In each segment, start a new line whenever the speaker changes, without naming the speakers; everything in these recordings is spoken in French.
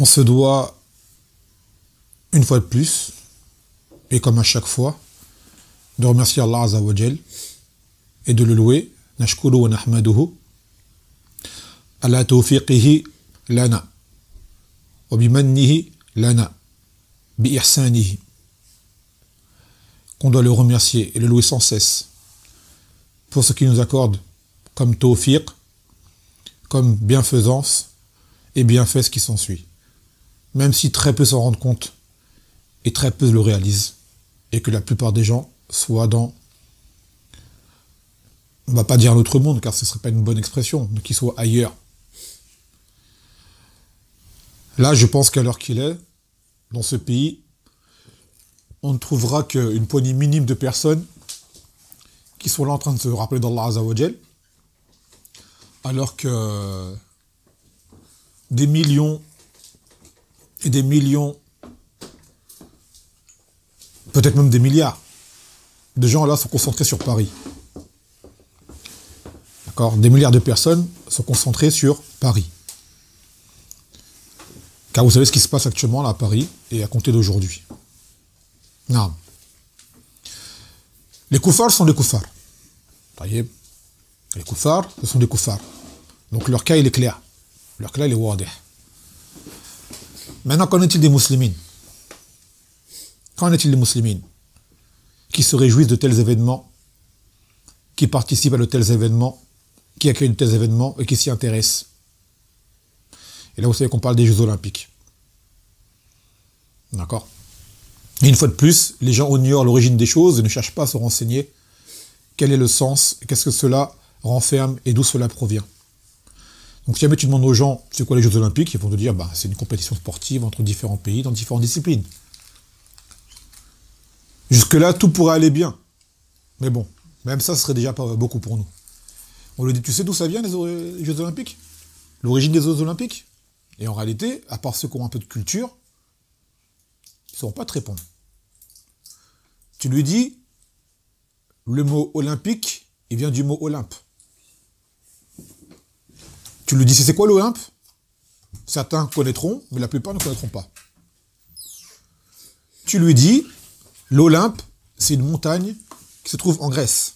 on se doit, une fois de plus, et comme à chaque fois, de remercier Allah Azawajal et de le louer. Nashkuru wa nahmaduhu. Ala lana. lana. Bi Qu'on doit le remercier et le louer sans cesse pour ce qu'il nous accorde comme tawfiq, comme bienfaisance et ce qui s'ensuit même si très peu s'en rendent compte et très peu le réalisent, et que la plupart des gens soient dans, on ne va pas dire l'autre monde, car ce serait pas une bonne expression, mais qu'ils soient ailleurs. Là, je pense qu'à l'heure qu'il est, dans ce pays, on ne trouvera qu'une poignée minime de personnes qui sont là en train de se rappeler d'Allah Azawajal, alors que des millions et des millions, peut-être même des milliards, de gens là sont concentrés sur Paris. D'accord Des milliards de personnes sont concentrées sur Paris. Car vous savez ce qui se passe actuellement là à Paris et à compter d'aujourd'hui. Non. Les koufars sont des koufars. Vous voyez Les koufars, ce sont des koufars. Donc leur cas, il est clair. Leur cas, il est wadé. Maintenant, qu'en est-il des musulmines Qu'en est-il des musulmines qui se réjouissent de tels événements, qui participent à de tels événements, qui accueillent de tels événements et qui s'y intéressent Et là, vous savez qu'on parle des Jeux Olympiques. D'accord et une fois de plus, les gens ignorent l'origine des choses et ne cherchent pas à se renseigner quel est le sens, qu'est-ce que cela renferme et d'où cela provient. Donc si jamais tu demandes aux gens c'est quoi les Jeux Olympiques, ils vont te dire bah, c'est une compétition sportive entre différents pays dans différentes disciplines. Jusque-là, tout pourrait aller bien. Mais bon, même ça ce serait déjà pas beaucoup pour nous. On lui dit, tu sais d'où ça vient les Jeux Olympiques L'origine des Jeux Olympiques Et en réalité, à part ceux qui ont un peu de culture, ils ne sauront pas te répondre. Tu lui dis, le mot olympique, il vient du mot Olympe. Tu lui dis, c'est quoi l'Olympe Certains connaîtront, mais la plupart ne connaîtront pas. Tu lui dis, l'Olympe, c'est une montagne qui se trouve en Grèce.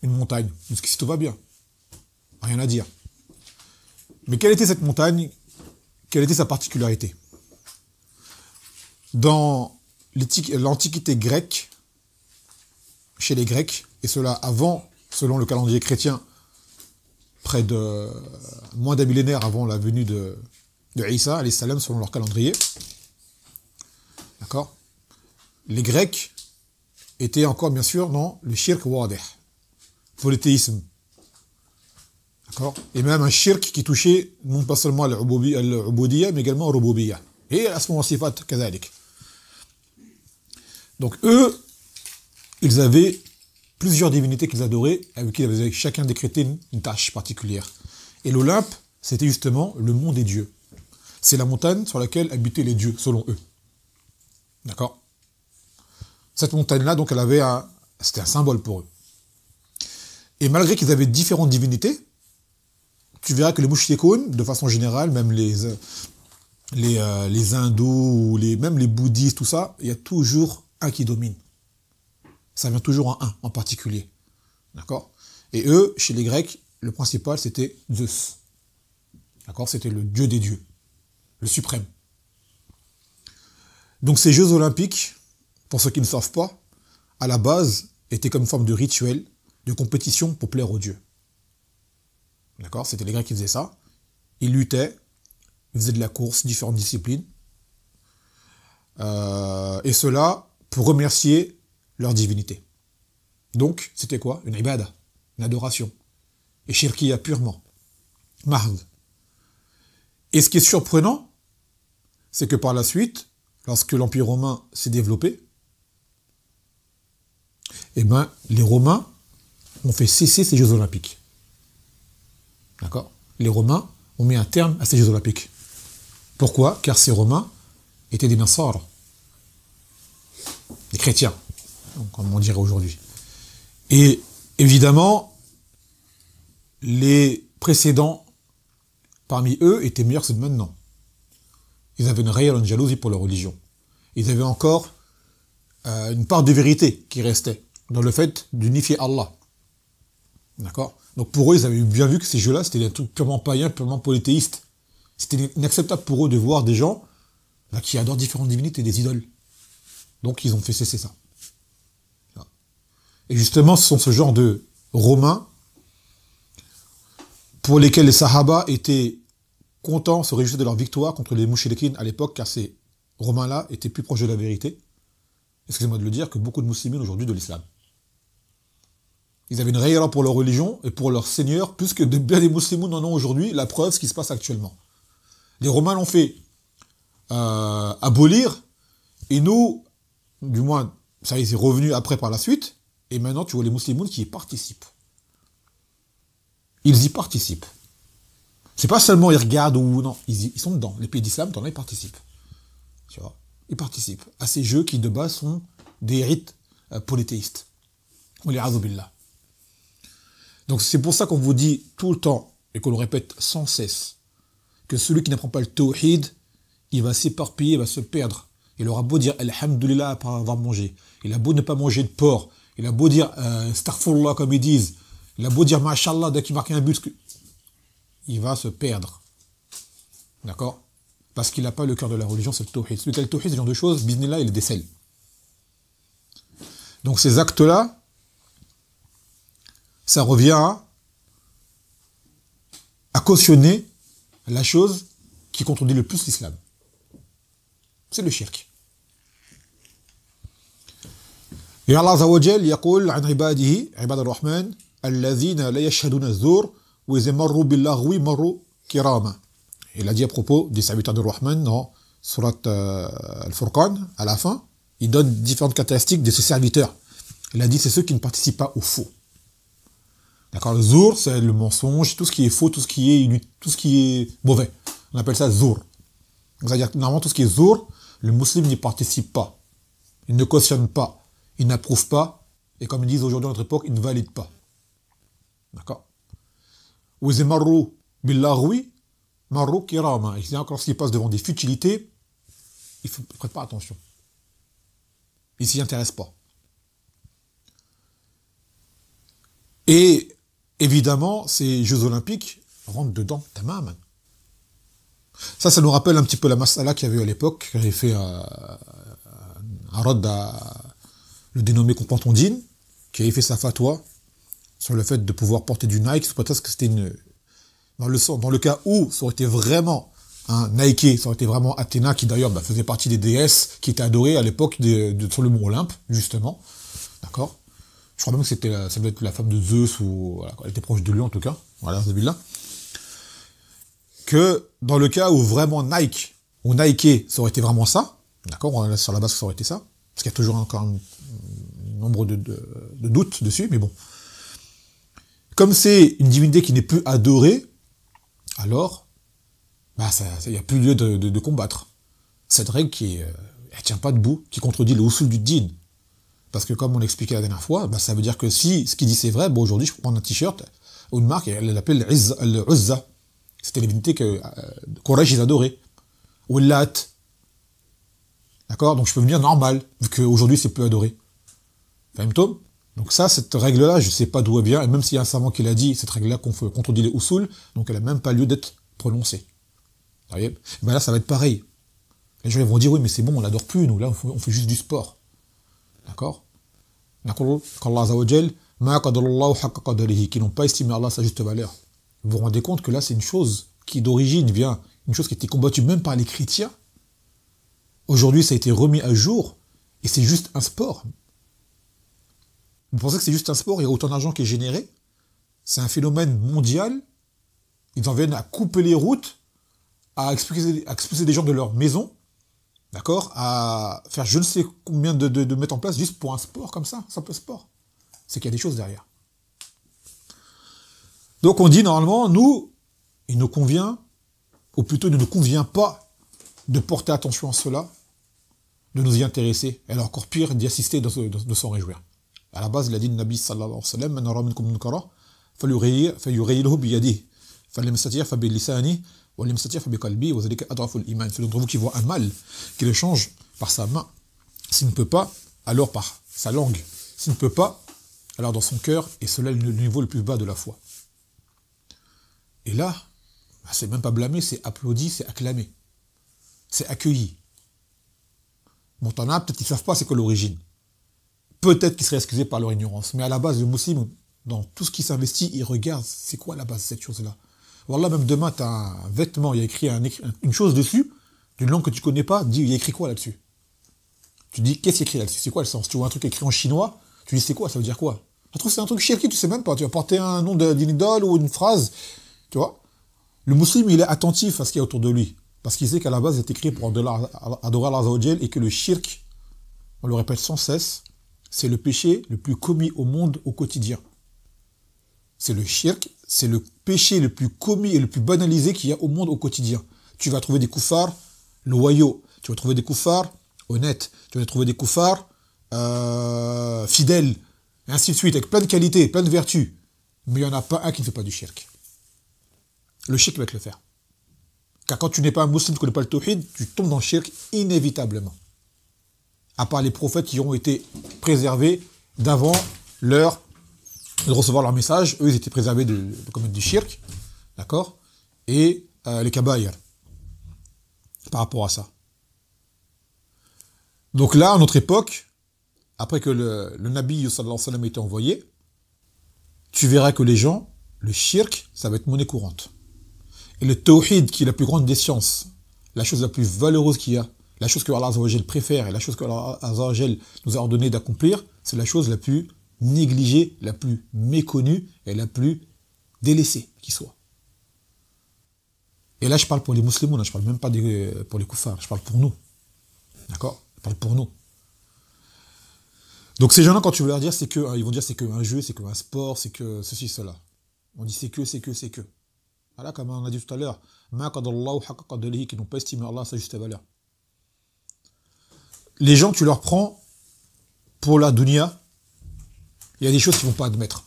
Une montagne, parce que si tout va bien, rien à dire. Mais quelle était cette montagne Quelle était sa particularité Dans l'Antiquité grecque, chez les Grecs, et cela avant, selon le calendrier chrétien, près de moins d'un millénaire avant la venue de, de Isa, selon leur calendrier. D'accord Les Grecs étaient encore, bien sûr, dans le shirk wadeh, polythéisme. D'accord Et même un shirk qui touchait non pas seulement l'ubudiyya, mais également rububiyya. Et à ce moment Fat kazalik. Donc eux, ils avaient plusieurs divinités qu'ils adoraient, avec qui avaient chacun décrété une tâche particulière. Et l'Olympe, c'était justement le mont des dieux. C'est la montagne sur laquelle habitaient les dieux, selon eux. D'accord Cette montagne-là, donc, elle avait un... C'était un symbole pour eux. Et malgré qu'ils avaient différentes divinités, tu verras que les mouchtikounes, de façon générale, même euh, euh, les, hindous, ou les, même les bouddhistes, tout ça, il y a toujours un qui domine ça vient toujours en un en particulier. D'accord Et eux, chez les Grecs, le principal, c'était Zeus. D'accord C'était le dieu des dieux, le suprême. Donc ces Jeux olympiques, pour ceux qui ne savent pas, à la base, étaient comme forme de rituel, de compétition pour plaire aux dieux. D'accord C'était les Grecs qui faisaient ça. Ils luttaient, ils faisaient de la course, différentes disciplines. Euh, et cela pour remercier leur divinité. Donc, c'était quoi Une ibada, une adoration. Et shirkiya purement. Mahd. Et ce qui est surprenant, c'est que par la suite, lorsque l'Empire romain s'est développé, eh ben, les Romains ont fait cesser ces Jeux Olympiques. D'accord Les Romains ont mis un terme à ces Jeux Olympiques. Pourquoi Car ces Romains étaient des Nassar, des chrétiens comme on dirait aujourd'hui. Et évidemment, les précédents, parmi eux, étaient meilleurs que ceux de maintenant. Ils avaient une réelle jalousie pour leur religion. Ils avaient encore euh, une part de vérité qui restait dans le fait d'unifier Allah. D'accord Donc pour eux, ils avaient bien vu que ces jeux-là, c'était un truc purement païen, purement polythéiste. C'était inacceptable pour eux de voir des gens qui adorent différentes divinités, et des idoles. Donc ils ont fait cesser ça. Et justement, ce sont ce genre de Romains pour lesquels les Sahaba étaient contents, se réjouissaient de leur victoire contre les mouchilekines à l'époque, car ces Romains-là étaient plus proches de la vérité, excusez-moi de le dire, que beaucoup de musulmans aujourd'hui de l'islam. Ils avaient une alors pour leur religion et pour leur seigneur, plus que bien des musulmans en ont aujourd'hui, la preuve, ce qui se passe actuellement. Les Romains l'ont fait euh, abolir, et nous, du moins, ça y est revenu après par la suite, et maintenant, tu vois les musulmans qui y participent. Ils y participent. C'est pas seulement ils regardent ou non, ils, sont dedans. Les pays d'islam, t'en ils participent. Tu vois Ils participent à ces jeux qui, de base, sont des rites euh, polythéistes. On les Donc c'est pour ça qu'on vous dit tout le temps, et qu'on le répète sans cesse, que celui qui n'apprend pas le tawhid, il va s'éparpiller, il va se perdre. Il aura beau dire Alhamdulillah après avoir mangé. Il a beau ne pas manger de porc. Il a beau dire euh, comme ils disent, il a beau dire Mashallah dès qu'il marque un but, il va se perdre. D'accord Parce qu'il n'a pas le cœur de la religion, c'est le tawhid. le ce genre de choses, bismillah, il décèle. Donc ces actes-là, ça revient à, à cautionner la chose qui contredit le plus l'islam. C'est le shirk. Il a dit à propos des serviteurs de Rahman dans Surat euh, Al-Furqan, à la fin, il donne différentes caractéristiques de ces serviteurs. Il a dit c'est ceux qui ne participent pas au faux. D'accord Le zour, c'est le mensonge, tout ce qui est faux, tout ce qui est, mauvais. On appelle ça zour. C'est-à-dire normalement, tout ce qui est zour, le musulman n'y participe pas. Il ne cautionne pas ils n'approuvent pas, et comme ils disent aujourd'hui à notre époque, ils ne valident pas. D'accord Oui, billarwi, marrou kirama. Et encore s'ils passe devant des futilités, il ne prêtent pas attention. Ils s'y intéresse pas. Et évidemment, ces Jeux Olympiques rentrent dedans, main. Ça, ça nous rappelle un petit peu la masala qu'il y avait à l'époque, qui a fait un à, à le dénommé Compantondine, qui avait fait sa fatwa sur le fait de pouvoir porter du Nike, sous prétexte que c'était une... Dans le, dans le cas où ça aurait été vraiment un Nike, ça aurait été vraiment Athéna, qui d'ailleurs bah, faisait partie des déesses qui étaient adorées à l'époque sur le mont Olympe, justement. D'accord Je crois même que c'était ça devait être la femme de Zeus, ou elle était proche de lui en tout cas, voilà, cette là Que dans le cas où vraiment Nike, ou Nike, ça aurait été vraiment ça, d'accord On sur la base ça aurait été ça, parce qu'il y a toujours encore une nombre de, doutes dessus, mais bon. Comme c'est une divinité qui n'est plus adorée, alors, bah, il n'y a plus lieu de, combattre. Cette règle qui, ne euh, tient pas debout, qui contredit le usul du dîne, Parce que comme on l'expliquait la dernière fois, bah, ça veut dire que si ce qu'il dit c'est vrai, bon, aujourd'hui, je peux prendre un t-shirt ou une marque, elle l'appelle l'Uzza. C'était divinité que euh, Quraysh, ils adoraient. Ou Lat. D'accord Donc je peux venir normal, vu qu'aujourd'hui, c'est peu adoré donc ça, cette règle-là, je ne sais pas d'où elle vient, et même s'il y a un savant qui l'a dit, cette règle-là qu'on contredit les usul, donc elle n'a même pas lieu d'être prononcée. Eh ben là, ça va être pareil. Les gens vont dire, oui, mais c'est bon, on l'adore plus, nous, là, on fait, juste du sport. D'accord qui n'ont pas estimé Allah sa juste valeur. Vous vous rendez compte que là, c'est une chose qui d'origine vient, une chose qui était combattue même par les chrétiens. Aujourd'hui, ça a été remis à jour, et c'est juste un sport. Vous pensez que c'est juste un sport, il y a autant d'argent qui est généré C'est un phénomène mondial. Ils en viennent à couper les routes, à expulser, des gens de leur maison, d'accord À faire je ne sais combien de, mettre en place juste pour un sport comme ça, un simple sport. C'est qu'il y a des choses derrière. Donc on dit normalement, nous, il nous convient, ou plutôt il ne nous convient pas de porter attention à cela, de nous y intéresser, et alors encore pire, d'y assister, de s'en réjouir. À la base, il a dit le Nabi sallallahu alayhi wa sallam Man ara minkum munkara falyughayyirhu bi yadihi falam fa bi lisani, wa fa bi iman cest d'entre vous qui voit un mal, qui le change par sa main, s'il ne peut pas, alors par sa langue. S'il ne peut pas, alors dans son cœur, et cela est le niveau le plus bas de la foi. Et là, bah, c'est même pas blâmé, c'est applaudi, c'est acclamé. C'est accueilli. Montana, peut-être qu'ils ne savent pas c'est quoi l'origine peut-être qu'ils seraient excusés par leur ignorance. Mais à la base, le musulman dans tout ce qui s'investit, il regarde c'est quoi la base cette chose-là. Voilà, même demain, tu as un vêtement, il y a écrit une chose dessus, d'une langue que tu connais pas, dis, il y a écrit quoi là-dessus Tu dis, qu'est-ce qui est écrit là-dessus C'est quoi le sens Tu vois un truc écrit en chinois, tu dis, c'est quoi Ça veut dire quoi trouves trouve, c'est un truc shirki, tu sais même pas. Tu vas porter un nom d'une idole ou une phrase, tu vois Le musulman, il est attentif à ce qu'il y a autour de lui. Parce qu'il sait qu'à la base, c'est écrit pour adorer Allah et que le shirk, on le répète sans cesse, c'est le péché le plus commis au monde au quotidien. C'est le shirk, c'est le péché le plus commis et le plus banalisé qu'il y a au monde au quotidien. Tu vas trouver des koufars loyaux, tu vas trouver des koufars honnêtes, tu vas trouver des koufars euh, fidèles, et ainsi de suite, avec plein de qualités, plein de vertus. Mais il n'y en a pas un qui ne fait pas du shirk. Le shirk va te le faire. Car quand tu n'es pas un musulman, tu ne connais pas le tawhid, tu tombes dans le shirk inévitablement à part les prophètes qui ont été préservés d'avant leur de recevoir leur message. Eux, ils étaient préservés de, de du shirk, d'accord Et euh, les kabayr, par rapport à ça. Donc là, à notre époque, après que le, le Nabi sallallahu alayhi wa été envoyé, tu verras que les gens, le shirk, ça va être monnaie courante. Et le tawhid, qui est la plus grande des sciences, la chose la plus valeureuse qu'il y a, la chose que Allah préfère et la chose que Allah nous a ordonné d'accomplir, c'est la chose la plus négligée, la plus méconnue et la plus délaissée qui soit. Et là, je parle pour les musulmans, je ne parle même pas euh, pour les koufars, je parle pour nous. D'accord Je parle pour nous. Donc ces gens-là, quand tu veux leur dire, c'est que, hein, ils vont dire c'est que un jeu, c'est que un sport, c'est que ceci, cela. On dit c'est que, c'est que, c'est que. Voilà, comme on a dit tout à l'heure, qui n'ont pas estimé Allah sa juste valeur les gens, tu leur prends pour la dunya, il y a des choses qu'ils ne vont pas admettre.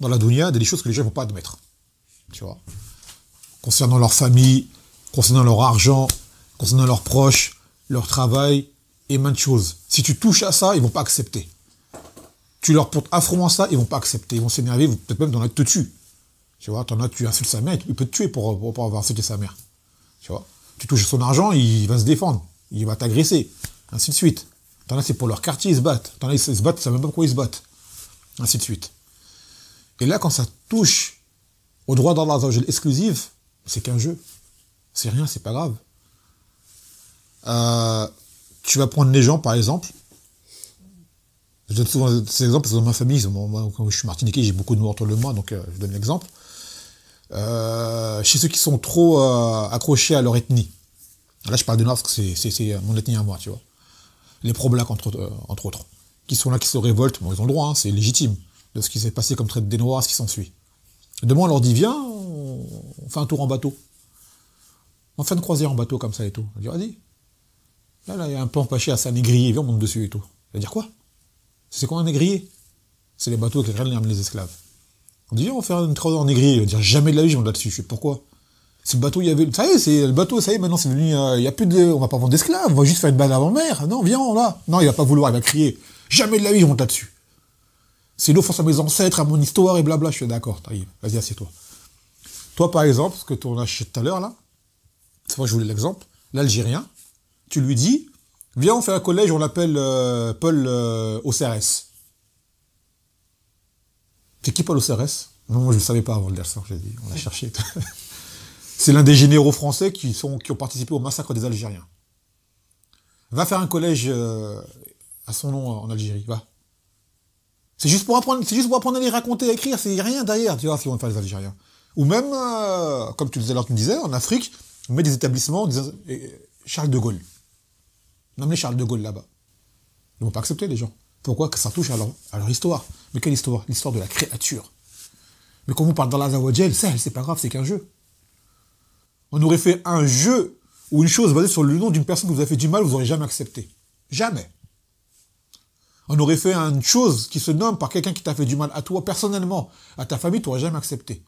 Dans la dunya, il y a des choses que les gens ne vont pas admettre. Tu vois Concernant leur famille, concernant leur argent, concernant leurs proches, leur travail et maintes choses. Si tu touches à ça, ils ne vont pas accepter. Tu leur portes affrontement ça, ils ne vont pas accepter. Ils vont s'énerver, peut-être même dans la te Tu vois, en as, tu insultes sa mère, il peut te tuer pour, pour, avoir insulté sa mère. Tu vois, tu touches son argent, il va se défendre il va t'agresser, ainsi de suite. T'en as, c'est pour leur quartier, ils se battent. T'en as, ils se battent, ils ne savent même pas pourquoi ils se battent. Ainsi de suite. Et là, quand ça touche au droit d'Allah exclusif, c'est qu'un jeu. C'est rien, c'est pas grave. Euh, tu vas prendre les gens, par exemple. Je donne souvent ces exemples, parce que dans ma famille, quand je suis martiniquais, j'ai beaucoup de noirs autour de moi, donc euh, je donne l'exemple. Euh, chez ceux qui sont trop accrochés à leur ethnie, Là, je parle de Noirs parce que c'est euh, mon ethnie à moi, tu vois. Les pro-blacks, euh, entre, autres, qui sont là, qui se révoltent. Bon, ils ont le droit, hein, c'est légitime, de ce qui s'est passé comme traite des Noirs, ce qui s'ensuit. Demain, on leur dit, viens, on, fait un tour en bateau. On fait une croisière en bateau, comme ça et tout. On dit, vas-y. Là, là, il y a un plan paché à sa négrier viens, on monte dessus et tout. Il va dire quoi C'est quoi un négrier C'est les bateaux qui ramènent les esclaves. On dit, viens, on fait une croisière en négrier. Il va dire, jamais de la vie, je monte là-dessus. Je sais pourquoi c'est le bateau, il y avait, ça y c'est le bateau, ça y est, maintenant c'est devenu, euh, il y a plus de, on va pas vendre d'esclaves, on va juste faire une balade avant mer. Non, viens, on là. Non, il va pas vouloir, il va crier. Jamais de la vie, je monte là-dessus. C'est l'offense à mes ancêtres, à mon histoire et blabla. Je suis d'accord, Vas-y, assieds-toi. Toi, par exemple, ce que tu en as tout à l'heure, là, c'est moi je voulais l'exemple, l'Algérien, tu lui dis, viens, on fait un collège, on l'appelle euh, Paul euh, OCRS. au C'est qui Paul OCRS CRS Non, je ne savais pas avant le dessin, j'ai dit, on l'a cherché. C'est l'un des généraux français qui, sont, qui ont participé au massacre des Algériens. Va faire un collège euh, à son nom en Algérie, va. C'est juste pour apprendre, c'est juste pour apprendre à les raconter, à écrire, c'est rien derrière, tu vois, si on faire les Algériens. Ou même, euh, comme tu disais, tu me disais, en Afrique, on met des établissements, Charles de Gaulle. On Charles de Gaulle là-bas. Ils vont pas accepter les gens. Pourquoi Que ça touche à leur, à leur histoire. Mais quelle histoire L'histoire de la créature. Mais quand on parle la Zawadjel, c'est pas grave, c'est qu'un jeu on aurait fait un jeu ou une chose basée sur le nom d'une personne qui vous a fait du mal, vous n'aurez jamais accepté. Jamais. On aurait fait une chose qui se nomme par quelqu'un qui t'a fait du mal à toi personnellement, à ta famille, tu n'aurais jamais accepté.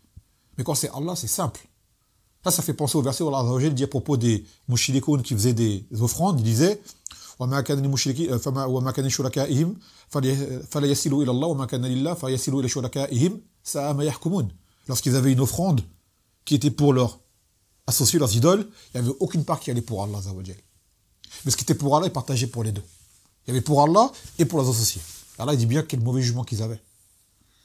Mais quand c'est Allah, c'est simple. Ça, ça fait penser au verset où Allah dit à propos des mouchilikoun qui faisaient des offrandes, il disait Lorsqu'ils avaient une offrande qui était pour leur associer leurs idoles, il n'y avait aucune part qui allait pour Allah. Mais ce qui était pour Allah est partagé pour les deux. Il y avait pour Allah et pour les associés. Allah dit bien quel mauvais jugement qu'ils avaient.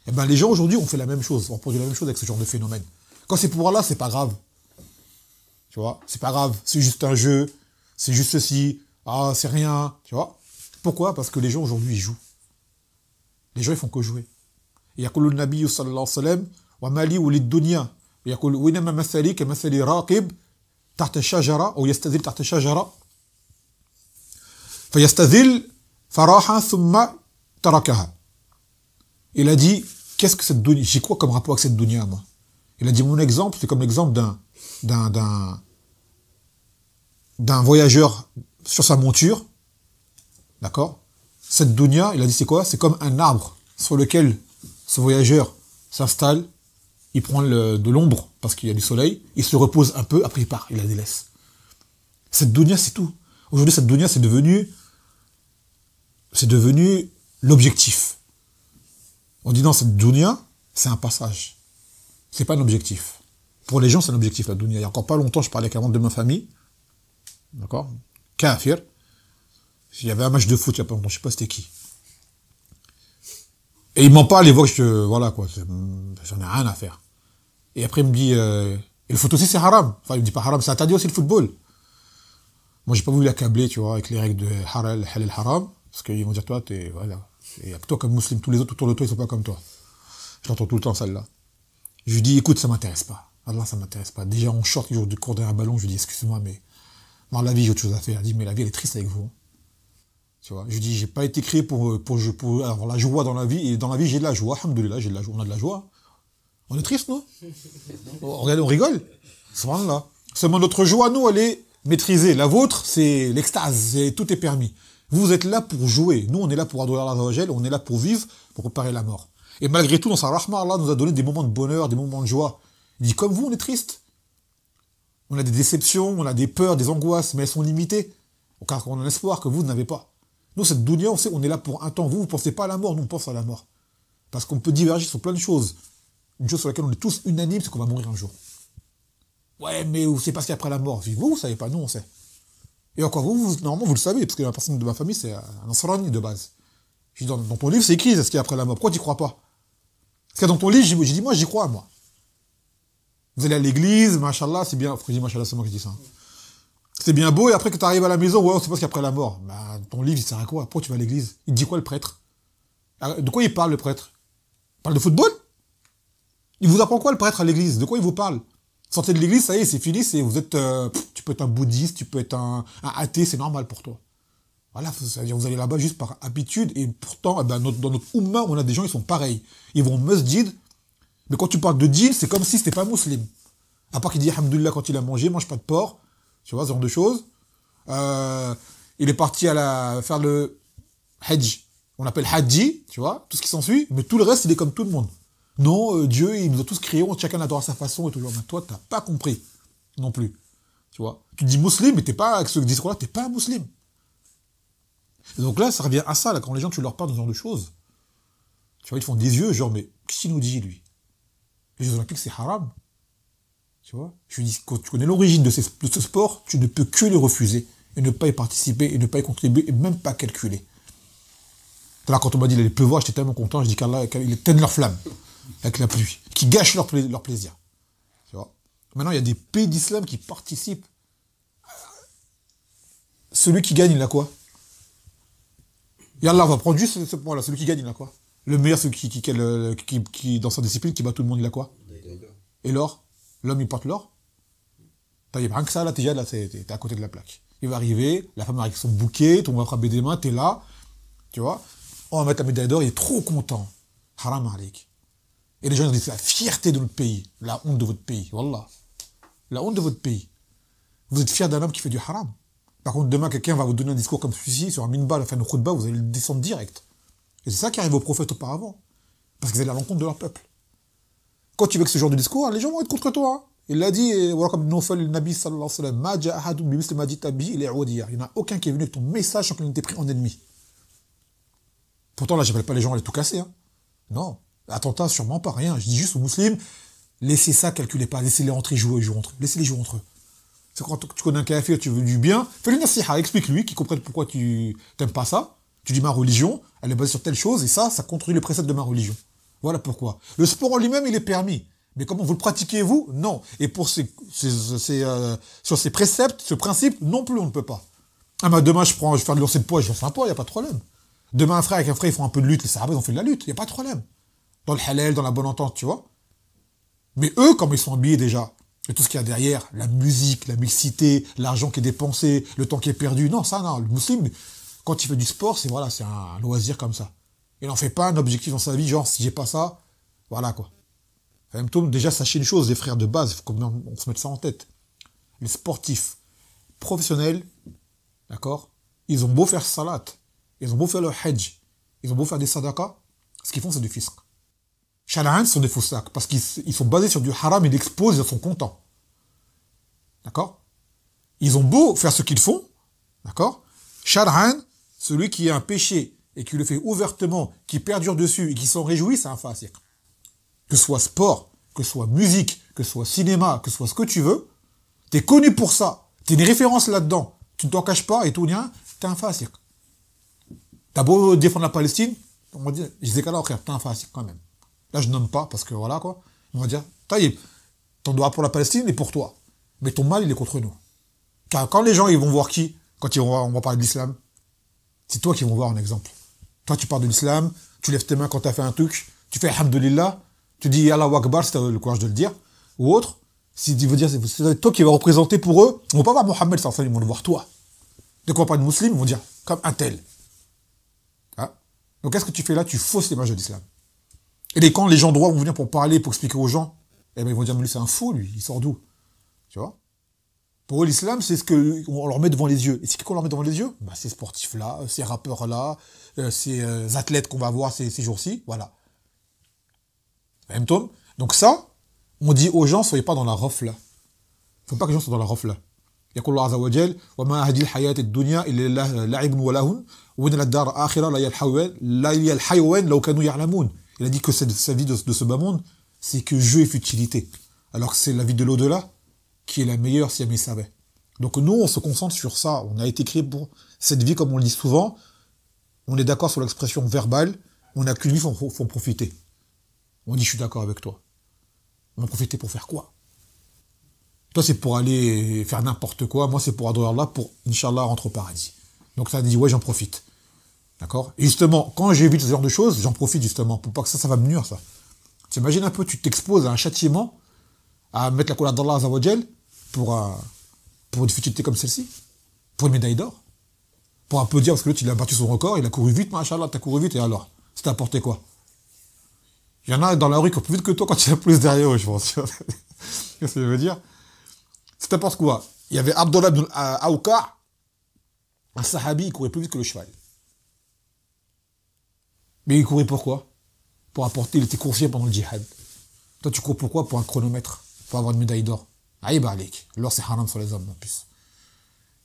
Et eh ben les gens aujourd'hui ont fait la même chose, ont produit la même chose avec ce genre de phénomène. Quand c'est pour Allah, c'est pas grave. Tu vois, c'est pas grave, c'est juste un jeu, c'est juste ceci, ah, c'est rien, tu vois. Pourquoi Parce que les gens aujourd'hui ils jouent. Les gens ils font que jouer. Il Nabi sallallahu alayhi wa sallam, mali ou les dunya il a dit, qu'est-ce que cette J'ai quoi comme rapport avec cette dunya, moi Il a dit, mon exemple, c'est comme l'exemple d'un d'un d'un voyageur sur sa monture. D'accord Cette dunya, il a dit, c'est quoi C'est comme un arbre sur lequel ce voyageur s'installe il prend le, de l'ombre parce qu'il y a du soleil, il se repose un peu, après il part, il la délaisse. Cette dounia c'est tout. Aujourd'hui, cette dounia c'est devenu, c'est devenu l'objectif. On dit non, cette dounia c'est un passage. C'est pas un objectif. Pour les gens, c'est un objectif, la dunya. Il y a encore pas longtemps, je parlais avec un membre de ma famille, d'accord Kafir. Il y avait un match de foot il y a pas longtemps, je sais pas c'était qui. Et il m'en parle, il voit que je, voilà, quoi, mm, j'en ai rien à faire. Et après, il me dit, euh, et le foot aussi, c'est haram. Enfin, il me dit pas haram, c'est interdit aussi le football. Moi, j'ai pas voulu l'accabler, tu vois, avec les règles de halal, halal, haram. Parce qu'ils vont dire, toi, t'es, voilà. Et toi, comme musulman, tous les autres autour de toi, ils sont pas comme toi. Je l'entends tout le temps, celle-là. Je lui dis, écoute, ça m'intéresse pas. Allah, ça m'intéresse pas. Déjà, on short, toujours de cours d'un ballon, je lui dis, excuse-moi, mais, dans la vie, j'ai autre chose à faire. Il dit, mais la vie, elle est triste avec vous. Hein. Tu vois, je dis, j'ai pas été créé pour, euh, pour, pour avoir la joie dans la vie, et dans la vie, j'ai de la joie, alhamdoulilah, j'ai la joie, on a de la joie. On est triste, non on, oh, on rigole. là. Seulement notre joie, nous, elle est maîtrisée. La vôtre, c'est l'extase, tout est permis. Vous êtes là pour jouer. Nous, on est là pour adorer la Allah, on est là pour vivre, pour préparer la mort. Et malgré tout, dans sa rahma, Allah nous a donné des moments de bonheur, des moments de joie. Il dit, comme vous, on est triste. On a des déceptions, on a des peurs, des angoisses, mais elles sont limitées. Car on a l'espoir que vous n'avez pas. Nous, cette dounia, on sait, on est là pour un temps. Vous, vous ne pensez pas à la mort, nous, on pense à la mort. Parce qu'on peut diverger sur plein de choses. Une chose sur laquelle on est tous unanimes, c'est qu'on va mourir un jour. Ouais, mais vous savez pas ce qu'il après la mort. Vous, vous ne savez pas, nous, on sait. Et encore, vous, vous normalement, vous le savez, parce que la personne de ma famille, c'est un ansarani de base. Je dis, dans, ton livre, c'est écrit, ce qu'il y après la mort. Pourquoi tu crois pas Parce que dans ton livre, j'ai dit, moi, j'y crois, moi. Vous allez à l'église, machallah, c'est bien. je dis machallah, c'est moi qui dis ça. Hein. C'est bien beau, et après que tu arrives à la maison, ouais, on sait pas ce qu'il après la mort. Bah, ton livre, il sert à quoi Pourquoi tu vas à l'église Il dit quoi le prêtre ah, De quoi il parle le prêtre Il parle de football Il vous apprend quoi le prêtre à l'église De quoi il vous parle Sortez de l'église, ça y est, c'est fini, c'est vous êtes. Euh, tu peux être un bouddhiste, tu peux être un, athée, c'est normal pour toi. Voilà, c'est-à-dire vous allez là-bas juste par habitude, et pourtant, eh ben, dans notre Oumma, on a des gens, ils sont pareils. Ils vont masjid, mais quand tu parles de djid, c'est comme si c'était pas musulman. À part qu'il dit Alhamdulillah quand il a mangé, mange pas de porc, tu vois, ce genre de choses. Euh, il est parti à la, faire le Hajj. On l'appelle Hadji, tu vois, tout ce qui s'ensuit. Mais tout le reste, il est comme tout le monde. Non, euh, Dieu, il nous a tous créés, on, chacun adore à sa façon et tout. Mais toi, t'as pas compris non plus. Tu vois, tu dis musulman, mais t'es pas, avec ce discours-là, t'es pas un musulman. donc là, ça revient à ça, là, quand les gens, tu leur parles de ce genre de choses. Tu vois, ils font des yeux, genre, mais qu'est-ce qu'il nous dit, lui Les Jeux que c'est haram. Tu vois Je lui dis, quand tu connais l'origine de, ce sport, tu ne peux que le refuser et ne pas y participer et ne pas y contribuer et même pas calculer. Là, quand on m'a dit qu'il allait pleuvoir, j'étais tellement content, je dis qu'Allah, il éteint leur flamme avec la pluie, qui gâche leur, leur plaisir. Maintenant, il y a des pays d'islam qui participent. Celui qui gagne, il a quoi et Allah va prendre juste ce point-là. Celui qui gagne, il a quoi Le meilleur, celui qui, qui, qui, dans sa discipline, qui bat tout le monde, il a quoi Et l'or l'homme il porte l'or. Rien que ça, là, déjà, là, t'es à côté de la plaque. Il va arriver, la femme arrive avec son bouquet, ton le va frapper des mains, t'es là, tu vois. On va mettre la médaille d'or, il est trop content. Haram Malik. Et les gens disent, c'est la fierté de notre pays, la honte de votre pays, wallah. La honte de votre pays. Vous êtes fier d'un homme qui fait du haram. Par contre, demain, quelqu'un va vous donner un discours comme celui-ci, sur un minbar, la fin de khutbah, vous allez le descendre direct. Et c'est ça qui arrive aux prophètes auparavant. Parce qu'ils allaient à l'encontre de leur peuple. Quand tu veux que ce genre de discours, hein, les gens vont être contre toi. Hein. Il l'a dit, il n'y en a aucun qui est venu avec ton message sans qu'on était pris en ennemi. Pourtant, là, je pas les gens à les tout casser. Hein. Non, attentat, sûrement pas, rien. Je dis juste aux musulmans, laissez ça, calculez pas, laissez-les entrer, jouer, jouer entre eux. Laissez-les jouer entre eux. C'est quand tu connais un café, tu veux du bien, fais-lui nasiha, explique-lui, qu'il comprennent pourquoi tu n'aimes pas ça. Tu dis ma religion, elle est basée sur telle chose, et ça, ça contrôle les préceptes de ma religion. Voilà pourquoi. Le sport en lui-même, il est permis. Mais comment vous le pratiquez, vous Non. Et pour ces, euh, sur ces préceptes, ce principe, non plus, on ne peut pas. Ah bah, demain, je prends, je vais faire de lancer de poids, je vais un poids, il n'y a pas de problème. Demain, un frère avec un frère, ils font un peu de lutte, et ça ils ont fait de la lutte, il n'y a pas de problème. Dans le halal, dans la bonne entente, tu vois. Mais eux, comme ils sont habillés déjà, et tout ce qu'il y a derrière, la musique, la mixité, l'argent qui est dépensé, le temps qui est perdu, non, ça, non, le musulman, quand il fait du sport, c'est voilà, c'est un loisir comme ça. Il n'en fait pas un objectif dans sa vie, genre si j'ai pas ça, voilà quoi. Même déjà sachez une chose, les frères de base, il faut qu'on se mette ça en tête. Les sportifs professionnels, d'accord, ils ont beau faire salat, ils ont beau faire le hajj, ils ont beau faire des sadakas, ce qu'ils font c'est du fisc. ce sont des faux sacs parce qu'ils sont basés sur du haram, ils l'exposent, ils sont contents. D'accord Ils ont beau faire ce qu'ils font, d'accord Shalahan, celui qui a un péché et qui le fait ouvertement, qui perdure dessus et qui s'en réjouit, c'est un hein, fasik. Que ce soit sport, que ce soit musique, que ce soit cinéma, que ce soit ce que tu veux, t'es connu pour ça, t'es une référence là-dedans, tu ne t'en caches pas et tout rien, t'es un fasik. T'as beau défendre la Palestine, on va dire, je dis qu'à frère, t'es un fasik quand même. Là, je nomme pas parce que voilà quoi. On va dire, taïb, ton droit pour la Palestine est pour toi. Mais ton mal, il est contre nous. Car quand les gens, ils vont voir qui Quand ils vont on va parler de l'islam. C'est toi qui vont voir un exemple. Quand tu parles de l'islam, tu lèves tes mains quand tu as fait un truc, tu fais Alhamdulillah, tu dis Allah Akbar, si le courage de le dire, ou autre. Si tu veux dire, c'est toi qui vas représenter pour eux, ils vont pas voir Mohammed, ils vont le voir toi. Dès qu'on parle de musulmans, ils vont dire, comme un tel. Hein? Donc qu'est-ce que tu fais là Tu fausses l'image de l'islam. Et quand les gens droits vont venir pour parler, pour expliquer aux gens, eh ben, ils vont dire, mais c'est un fou, lui, il sort d'où Tu vois Pour eux, l'islam, c'est ce qu'on leur met devant les yeux. Et c'est qu'on leur met devant les yeux bah, Ces sportifs-là, ces rappeurs-là, euh, ces euh, athlètes qu'on va voir ces, jours-ci. Voilà. Même Donc ça, on dit aux gens, soyez pas dans la rofle. Il faut pas que les gens soient dans la rofle. Il a dit que cette, sa vie de, ce bas monde, c'est que jeu et futilité. Alors que c'est la vie de l'au-delà qui est la meilleure si jamais savait. Donc nous, on se concentre sur ça. On a été créé pour cette vie, comme on le dit souvent on est d'accord sur l'expression verbale, on a que lui, faut, en profiter. On dit, je suis d'accord avec toi. On va profiter pour faire quoi Toi, c'est pour aller faire n'importe quoi. Moi, c'est pour adorer Allah, pour, Inch'Allah, rentrer au paradis. Donc, ça dit, ouais, j'en profite. D'accord Et justement, quand j'évite ce genre de choses, j'en profite justement, pour pas que ça, ça va me nuire, ça. T'imagines un peu, tu t'exposes à un châtiment, à mettre la colère d'Allah pour, pour une futilité comme celle-ci, pour une médaille d'or pour un peu dire, parce que l'autre, il a battu son record, il a couru vite, machallah, t'as couru vite, et alors C'était apporté quoi Il y en a dans la rue qui courent plus vite que toi quand tu a plus derrière eux, je pense. Qu'est-ce que je veux dire C'est apporté quoi. Il y avait Abdullah ibn euh, Aouka, un sahabi, il courait plus vite que le cheval. Mais il courait pourquoi Pour apporter, il était coursier pendant le djihad. Toi, tu cours pourquoi Pour un chronomètre, pour avoir une médaille d'or. Aïe, bah, L'or, c'est haram sur les hommes, en plus.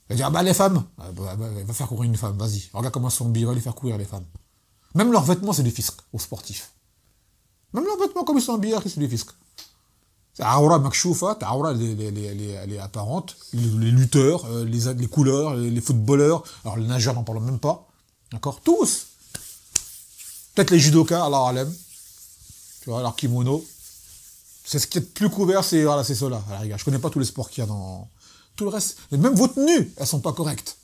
Il va ah bah les femmes, ah, bah, bah, bah, va faire courir une femme, vas-y. Regarde comment ils sont billes, va les faire courir les femmes. Même leurs vêtements, c'est des fisc aux sportifs. Même leurs vêtements, comme ils sont billard, c'est des fisc. C'est aura makshoufa, hein, ta aura, les est apparente. Les, lutteurs, euh, les, les couleurs, les, footballeurs, alors les nageurs, n'en parlons même pas. D'accord Tous Peut-être les judokas, alors alem. Tu vois, leur kimono. C'est ce qui est le plus couvert, c'est voilà, cela. À la je connais pas tous les sports qu'il y a dans, tout le reste, même vos tenues, elles sont pas correctes.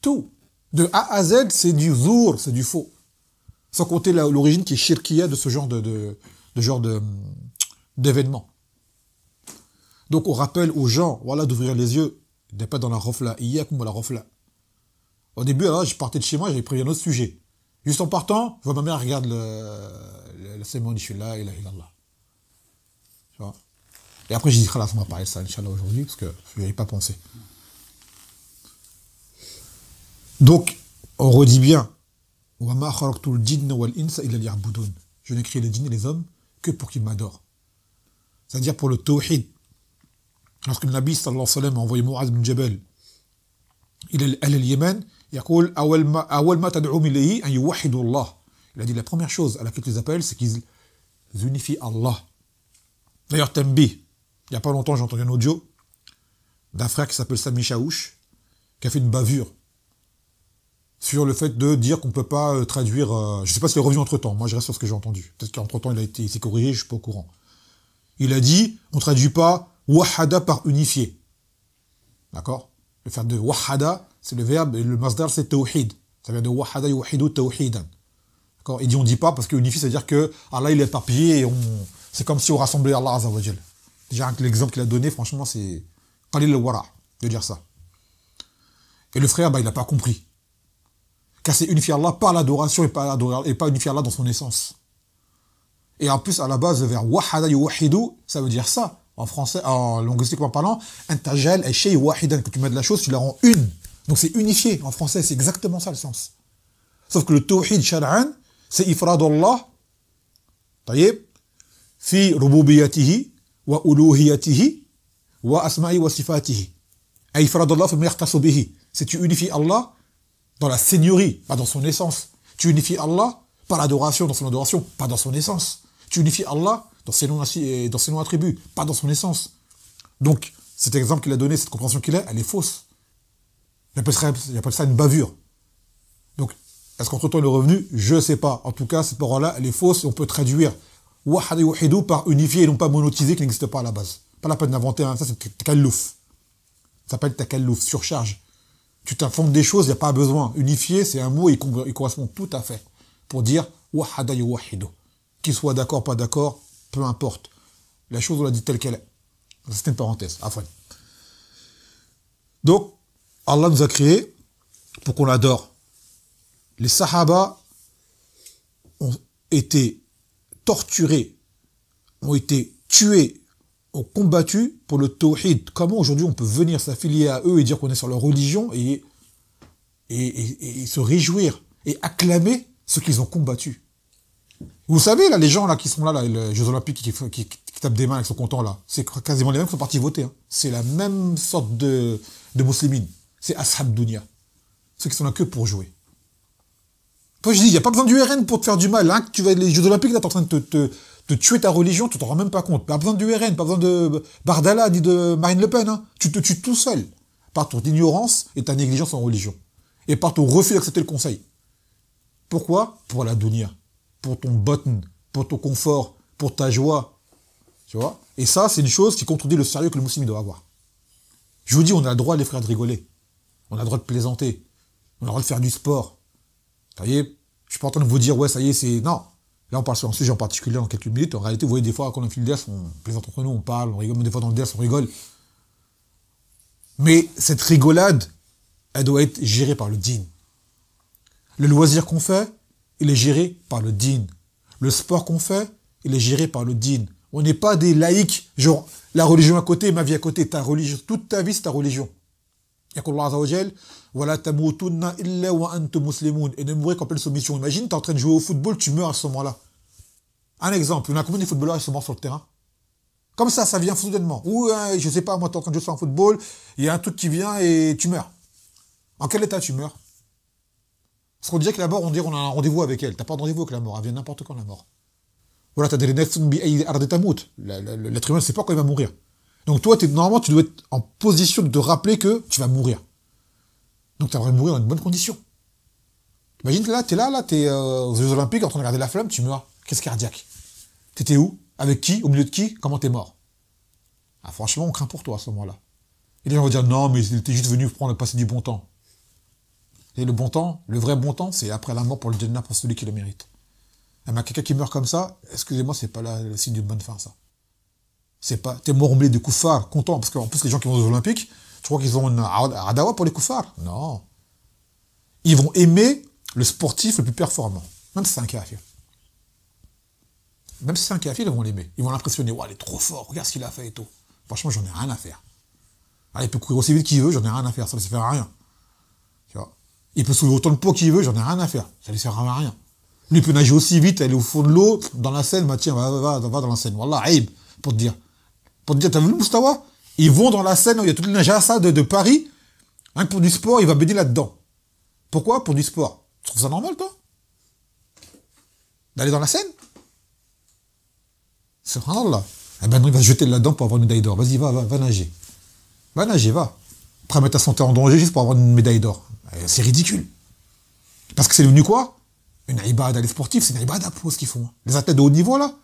Tout. De A à Z, c'est du zour, c'est du faux. Sans compter l'origine qui est shirkia de ce genre de, de, genre de, d'événement. Donc on rappelle aux gens, voilà, d'ouvrir les yeux, n'est pas dans la rofla, a la rofla. Au début, je partais de chez moi, j'ai pris un autre sujet. Juste en partant, je vois ma mère regarde le, le, je suis là, il a, il là. Tu et après, j'ai dit, on va parler de ça, Inch'Allah, aujourd'hui, parce que je n'y avais pas pensé. Donc, on redit bien, je n'ai créé les djinns et les hommes que pour qu'ils m'adorent. C'est-à-dire pour le tawhid. Lorsque le Nabi sallallahu alayhi wa sallam a envoyé Mu'adh bin Jabal, il est al Yémen, il a dit la première chose à laquelle les appellent, c'est qu'ils unifient Allah. D'ailleurs, t'embi il n'y a pas longtemps, j'ai entendu un audio d'un frère qui s'appelle Sami chaouche qui a fait une bavure sur le fait de dire qu'on ne peut pas euh, traduire... Euh, je ne sais pas s'il qui est revenu entre-temps, moi je reste sur ce que j'ai entendu. Peut-être qu'entre-temps il a été s'est corrigé, je ne suis pas au courant. Il a dit, on ne traduit pas wahada par unifié. D'accord Le faire de wahada, c'est le verbe, et le masdar c'est tawhid. Ça vient de wahada yuhidu tawhidan. D'accord Il dit on ne dit pas parce que unifié, c'est-à-dire que Allah il est éparpillé et C'est comme si on rassemblait Allah Jal. Déjà, l'exemple qu'il a donné, franchement, c'est Khalil le de dire ça. Et le frère, bah, il n'a pas compris. Car c'est unifier Allah par l'adoration et, par et pas unifier Allah dans son essence. Et en plus, à la base, vers Wahada ça veut dire ça. En français, en linguistiquement parlant, Intajal et Wahidan, que tu mets de la chose, tu la rends une. Donc c'est unifié. En français, c'est exactement ça le sens. Sauf que le tawhid shar'an, c'est Allah »« fi rububiyatihi, wa wa C'est tu unifies Allah dans la seigneurie, pas dans son essence. Tu unifies Allah par l'adoration, dans son adoration, pas dans son essence. Tu unifies Allah dans ses noms, dans ses attributs, pas dans son essence. Donc, cet exemple qu'il a donné, cette compréhension qu'il a, elle est fausse. Il ça, il appelle ça une bavure. Donc, est-ce qu'entre-temps il est revenu Je ne sais pas. En tout cas, cette parole-là, elle est fausse et on peut traduire Wahad et par unifié et non pas monotisé qui n'existe pas à la base. Pas la peine d'inventer ça c'est takallouf. Ça s'appelle takallouf, surcharge. Tu t'informes des choses, il n'y a pas besoin. Unifié, c'est un mot, il, correspond tout à fait. Pour dire Wahada Wahido. Qu'il soit d'accord, pas d'accord, peu importe. La chose, on l'a dit telle qu'elle est. C'est une parenthèse, Donc, Allah nous a créé pour qu'on l'adore. Les Sahaba ont été torturés, ont été tués, ont combattu pour le tawhid. Comment aujourd'hui on peut venir s'affilier à eux et dire qu'on est sur leur religion et, et, se réjouir et acclamer ce qu'ils ont combattu Vous savez, là, les gens là qui sont là, les Jeux Olympiques qui, tapent des mains qui sont contents là, c'est quasiment les mêmes qui sont partis voter. Hein. C'est la même sorte de, de muslimine. C'est Ashab Dunya. Ceux qui sont là que pour jouer je dis, il n'y a pas besoin du RN pour te faire du mal. Hein, tu vas les Jeux Olympiques, là, es en train de te, tuer ta religion, tu t'en rends même pas compte. Pas besoin du RN, pas besoin de Bardala ni de Marine Le Pen. Hein. Tu te tues tout seul par ton ignorance et ta négligence en religion. Et par ton refus d'accepter le conseil. Pourquoi Pour la dounia. pour ton button, pour ton confort, pour ta joie. Tu vois Et ça, c'est une chose qui contredit le sérieux que le musulman doit avoir. Je vous dis, on a le droit, les frères, de rigoler. On a le droit de plaisanter. On a le droit de faire du sport. Ça y est, je suis pas en train de vous dire, ouais, ça y est, c'est... Non. Là, on parle sur un sujet en particulier en quelques minutes. En réalité, vous voyez, des fois, quand on file DES, on plaisante entre nous, on parle, on rigole, mais des fois, dans le DES, on rigole. Mais cette rigolade, elle doit être gérée par le DIN. Le loisir qu'on fait, il est géré par le DIN. Le sport qu'on fait, il est géré par le DIN. On n'est pas des laïcs, genre, la religion à côté, ma vie à côté, ta religion, toute ta vie, c'est ta religion. Il Jal... Voilà, tamutunna illa wa antum muslimun. Et ne mourir qu'en pleine soumission. Imagine, tu es en train de jouer au football, tu meurs à ce moment-là. Un exemple, on a combien de footballeurs qui sont morts sur le terrain Comme ça, ça vient soudainement. Ou, hein, je sais pas, moi, toi, en train de jouer football, il y a un truc qui vient et tu meurs. En quel état tu meurs Parce qu'on dirait que la mort, on dirait qu'on a un rendez-vous avec elle. T'as pas de rendez-vous avec la mort, elle vient n'importe quand la mort. Voilà, as des L'être humain ne sait pas quand il va mourir. Donc toi, normalement, tu dois être en position de te rappeler que tu vas mourir. Donc tu aimerais mourir dans de bonnes conditions. Imagine là, t'es là, là, t'es euh, aux Jeux Olympiques en train de regarder la flamme, tu meurs. Qu'est-ce cardiaque T'étais où Avec qui Au milieu de qui Comment t'es mort ah, Franchement, on craint pour toi à ce moment-là. Et les gens vont dire non, mais t'es juste venu prendre passé du bon temps. Et le bon temps, le vrai bon temps, c'est après la mort pour le Jannah pour celui qui le mérite. Eh ben, quelqu'un qui meurt comme ça, excusez-moi, c'est pas le signe d'une bonne fin, ça. C'est pas, t'es mort de de koufar, content, parce qu'en plus, les gens qui vont aux Olympiques, tu crois qu'ils ont une adawa pour les koufars Non. Ils vont aimer le sportif le plus performant. Même si c'est un kafir. Même si c'est un kafir, ils vont l'aimer. Ils vont l'impressionner. Ouais, il est trop fort, regarde ce qu'il a fait et tout. Franchement, j'en ai rien à faire. Ah, il peut courir aussi vite qu'il veut, j'en ai rien à faire, ça ne sert à rien. Tu vois il peut soulever autant de poids qu'il veut, j'en ai rien à faire, ça ne lui sert à rien. Lui il peut nager aussi vite, aller au fond de l'eau, dans la Seine, bah tiens, va, va, dans la Seine. Voilà, aïb, pour te dire. Pour te dire, t'as vu le Moustawa ils vont dans la Seine, où il y a toute une Najasa de, de Paris. Un hein, pour du sport, il va baigner là-dedans. Pourquoi Pour du sport. Tu trouves ça normal, toi D'aller dans la Seine là. Eh ben non, il va se jeter là-dedans pour avoir une médaille d'or. Vas-y, va, va, nager. Va nager, va. Après mettre ta santé en danger juste pour avoir une médaille d'or. Eh, c'est ridicule. Parce que c'est devenu quoi Une ibada. Les sportifs, c'est une ibada pour ce qu'ils font. Les athlètes de haut niveau, là,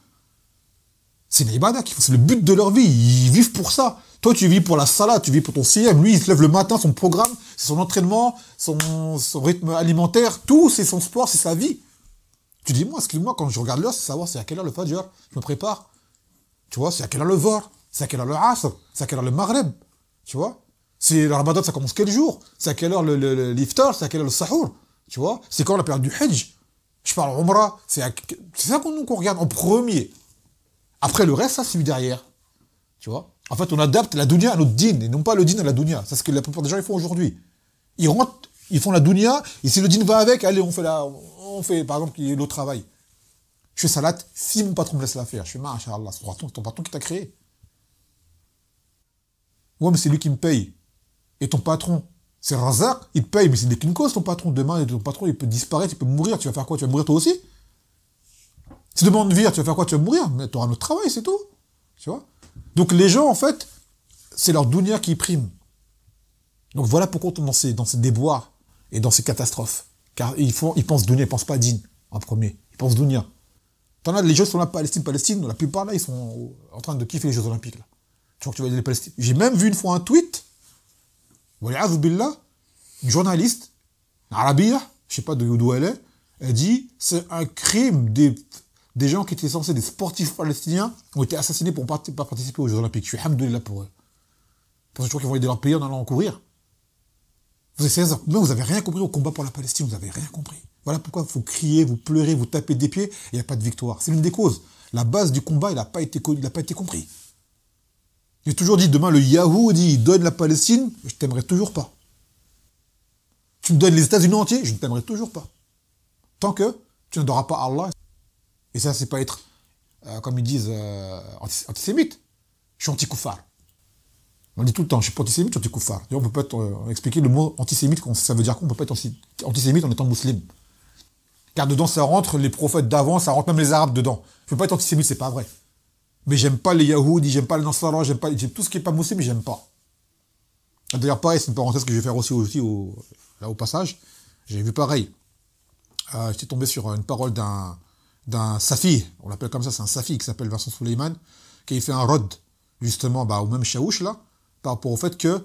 c'est une ibada qu'ils font. C'est le but de leur vie. Ils vivent pour ça. Toi, tu vis pour la salade, tu vis pour ton CM. Lui, il se lève le matin, son programme, c'est son entraînement, son, rythme alimentaire, tout, c'est son sport, c'est sa vie. Tu dis, moi, excuse-moi, quand je regarde l'heure, c'est savoir c'est à quelle heure le Fajr, je me prépare. Tu vois, c'est à quelle heure le Vor, c'est à quelle heure le Asr, c'est à quelle heure le Maghreb. Tu vois C'est la Ramadan, ça commence quel jour C'est à quelle heure le, le, c'est à quelle heure le Sahur. Tu vois C'est quand la période du Hajj. Je parle Umrah, c'est, c'est ça qu'on, qu'on regarde en premier. Après, le reste, ça suit derrière. Tu vois en fait, on adapte la dounia à notre dîne, et non pas le dîn à la dounia. C'est ce que la plupart des gens font aujourd'hui. Ils rentrent, ils font la dounia, et si le dîne va avec, allez, on fait la, on fait, par exemple, le travail. Je fais salat, si mon patron me laisse la faire, je fais ma, c'est ton patron qui t'a créé. Ouais, mais c'est lui qui me paye. Et ton patron, c'est Razak, il paye, mais c'est des clinicos, ton patron. Demain, ton patron, il peut disparaître, il peut mourir. Tu vas faire quoi Tu vas mourir toi aussi Si demain on vire, tu vas faire quoi Tu vas mourir. Mais tu auras autre travail, c'est tout. Tu vois donc les gens, en fait, c'est leur dounia qui prime. Donc voilà pourquoi on est dans ces, déboires et dans ces catastrophes. Car ils, font, ils pensent dounia, ils pensent pas din en premier. Ils pensent dounia. les gens sont là, Palestine, Palestine, la plupart là, ils sont en train de kiffer les Jeux Olympiques. Tu vois que tu vas les Palestiniens. J'ai même vu une fois un tweet, billah, une journaliste, arabia, je sais pas d'où elle est, elle dit, c'est un crime des des gens qui étaient censés des sportifs palestiniens ont été assassinés pour ne pas participer aux Jeux Olympiques. Je suis hamdoulilah pour eux. Parce que je crois qu'ils vont aider leur pays en allant en courir. Vous avez n'avez rien compris au combat pour la Palestine, vous avez rien compris. Voilà pourquoi vous criez, vous pleurez, vous tapez des pieds, il n'y a pas de victoire. C'est l'une des causes. La base du combat, il n'a pas, été, il a pas été compris. J'ai toujours dit, demain, le Yahoo dit, donne la Palestine, je t'aimerai toujours pas. Tu me donnes les États-Unis entiers, je ne t'aimerai toujours pas. Tant que tu n'adoreras pas Allah, et ça, c'est pas être, euh, comme ils disent, euh, antisémite. Je suis anti-koufar. On dit tout le temps, je suis pas antisémite, je suis anti-koufar. On peut pas être, euh, expliquer le mot antisémite, ça veut dire qu'on peut pas être antisémite en étant musulman. Car dedans, ça rentre les prophètes d'avant, ça rentre même les arabes dedans. Je peux pas être antisémite, c'est pas vrai. Mais j'aime pas les yahoudis, j'aime pas les nansara, j'aime pas, tout ce qui est pas musulman, j'aime pas. D'ailleurs, pareil, c'est une parenthèse que je vais faire aussi, aussi au, là, au passage. J'ai vu pareil. J'étais tombé sur une parole d'un d'un safi, on l'appelle comme ça, c'est un safi qui s'appelle Vincent Souleyman, qui a fait un rod, justement, bah, au même chaouche là, par rapport au fait que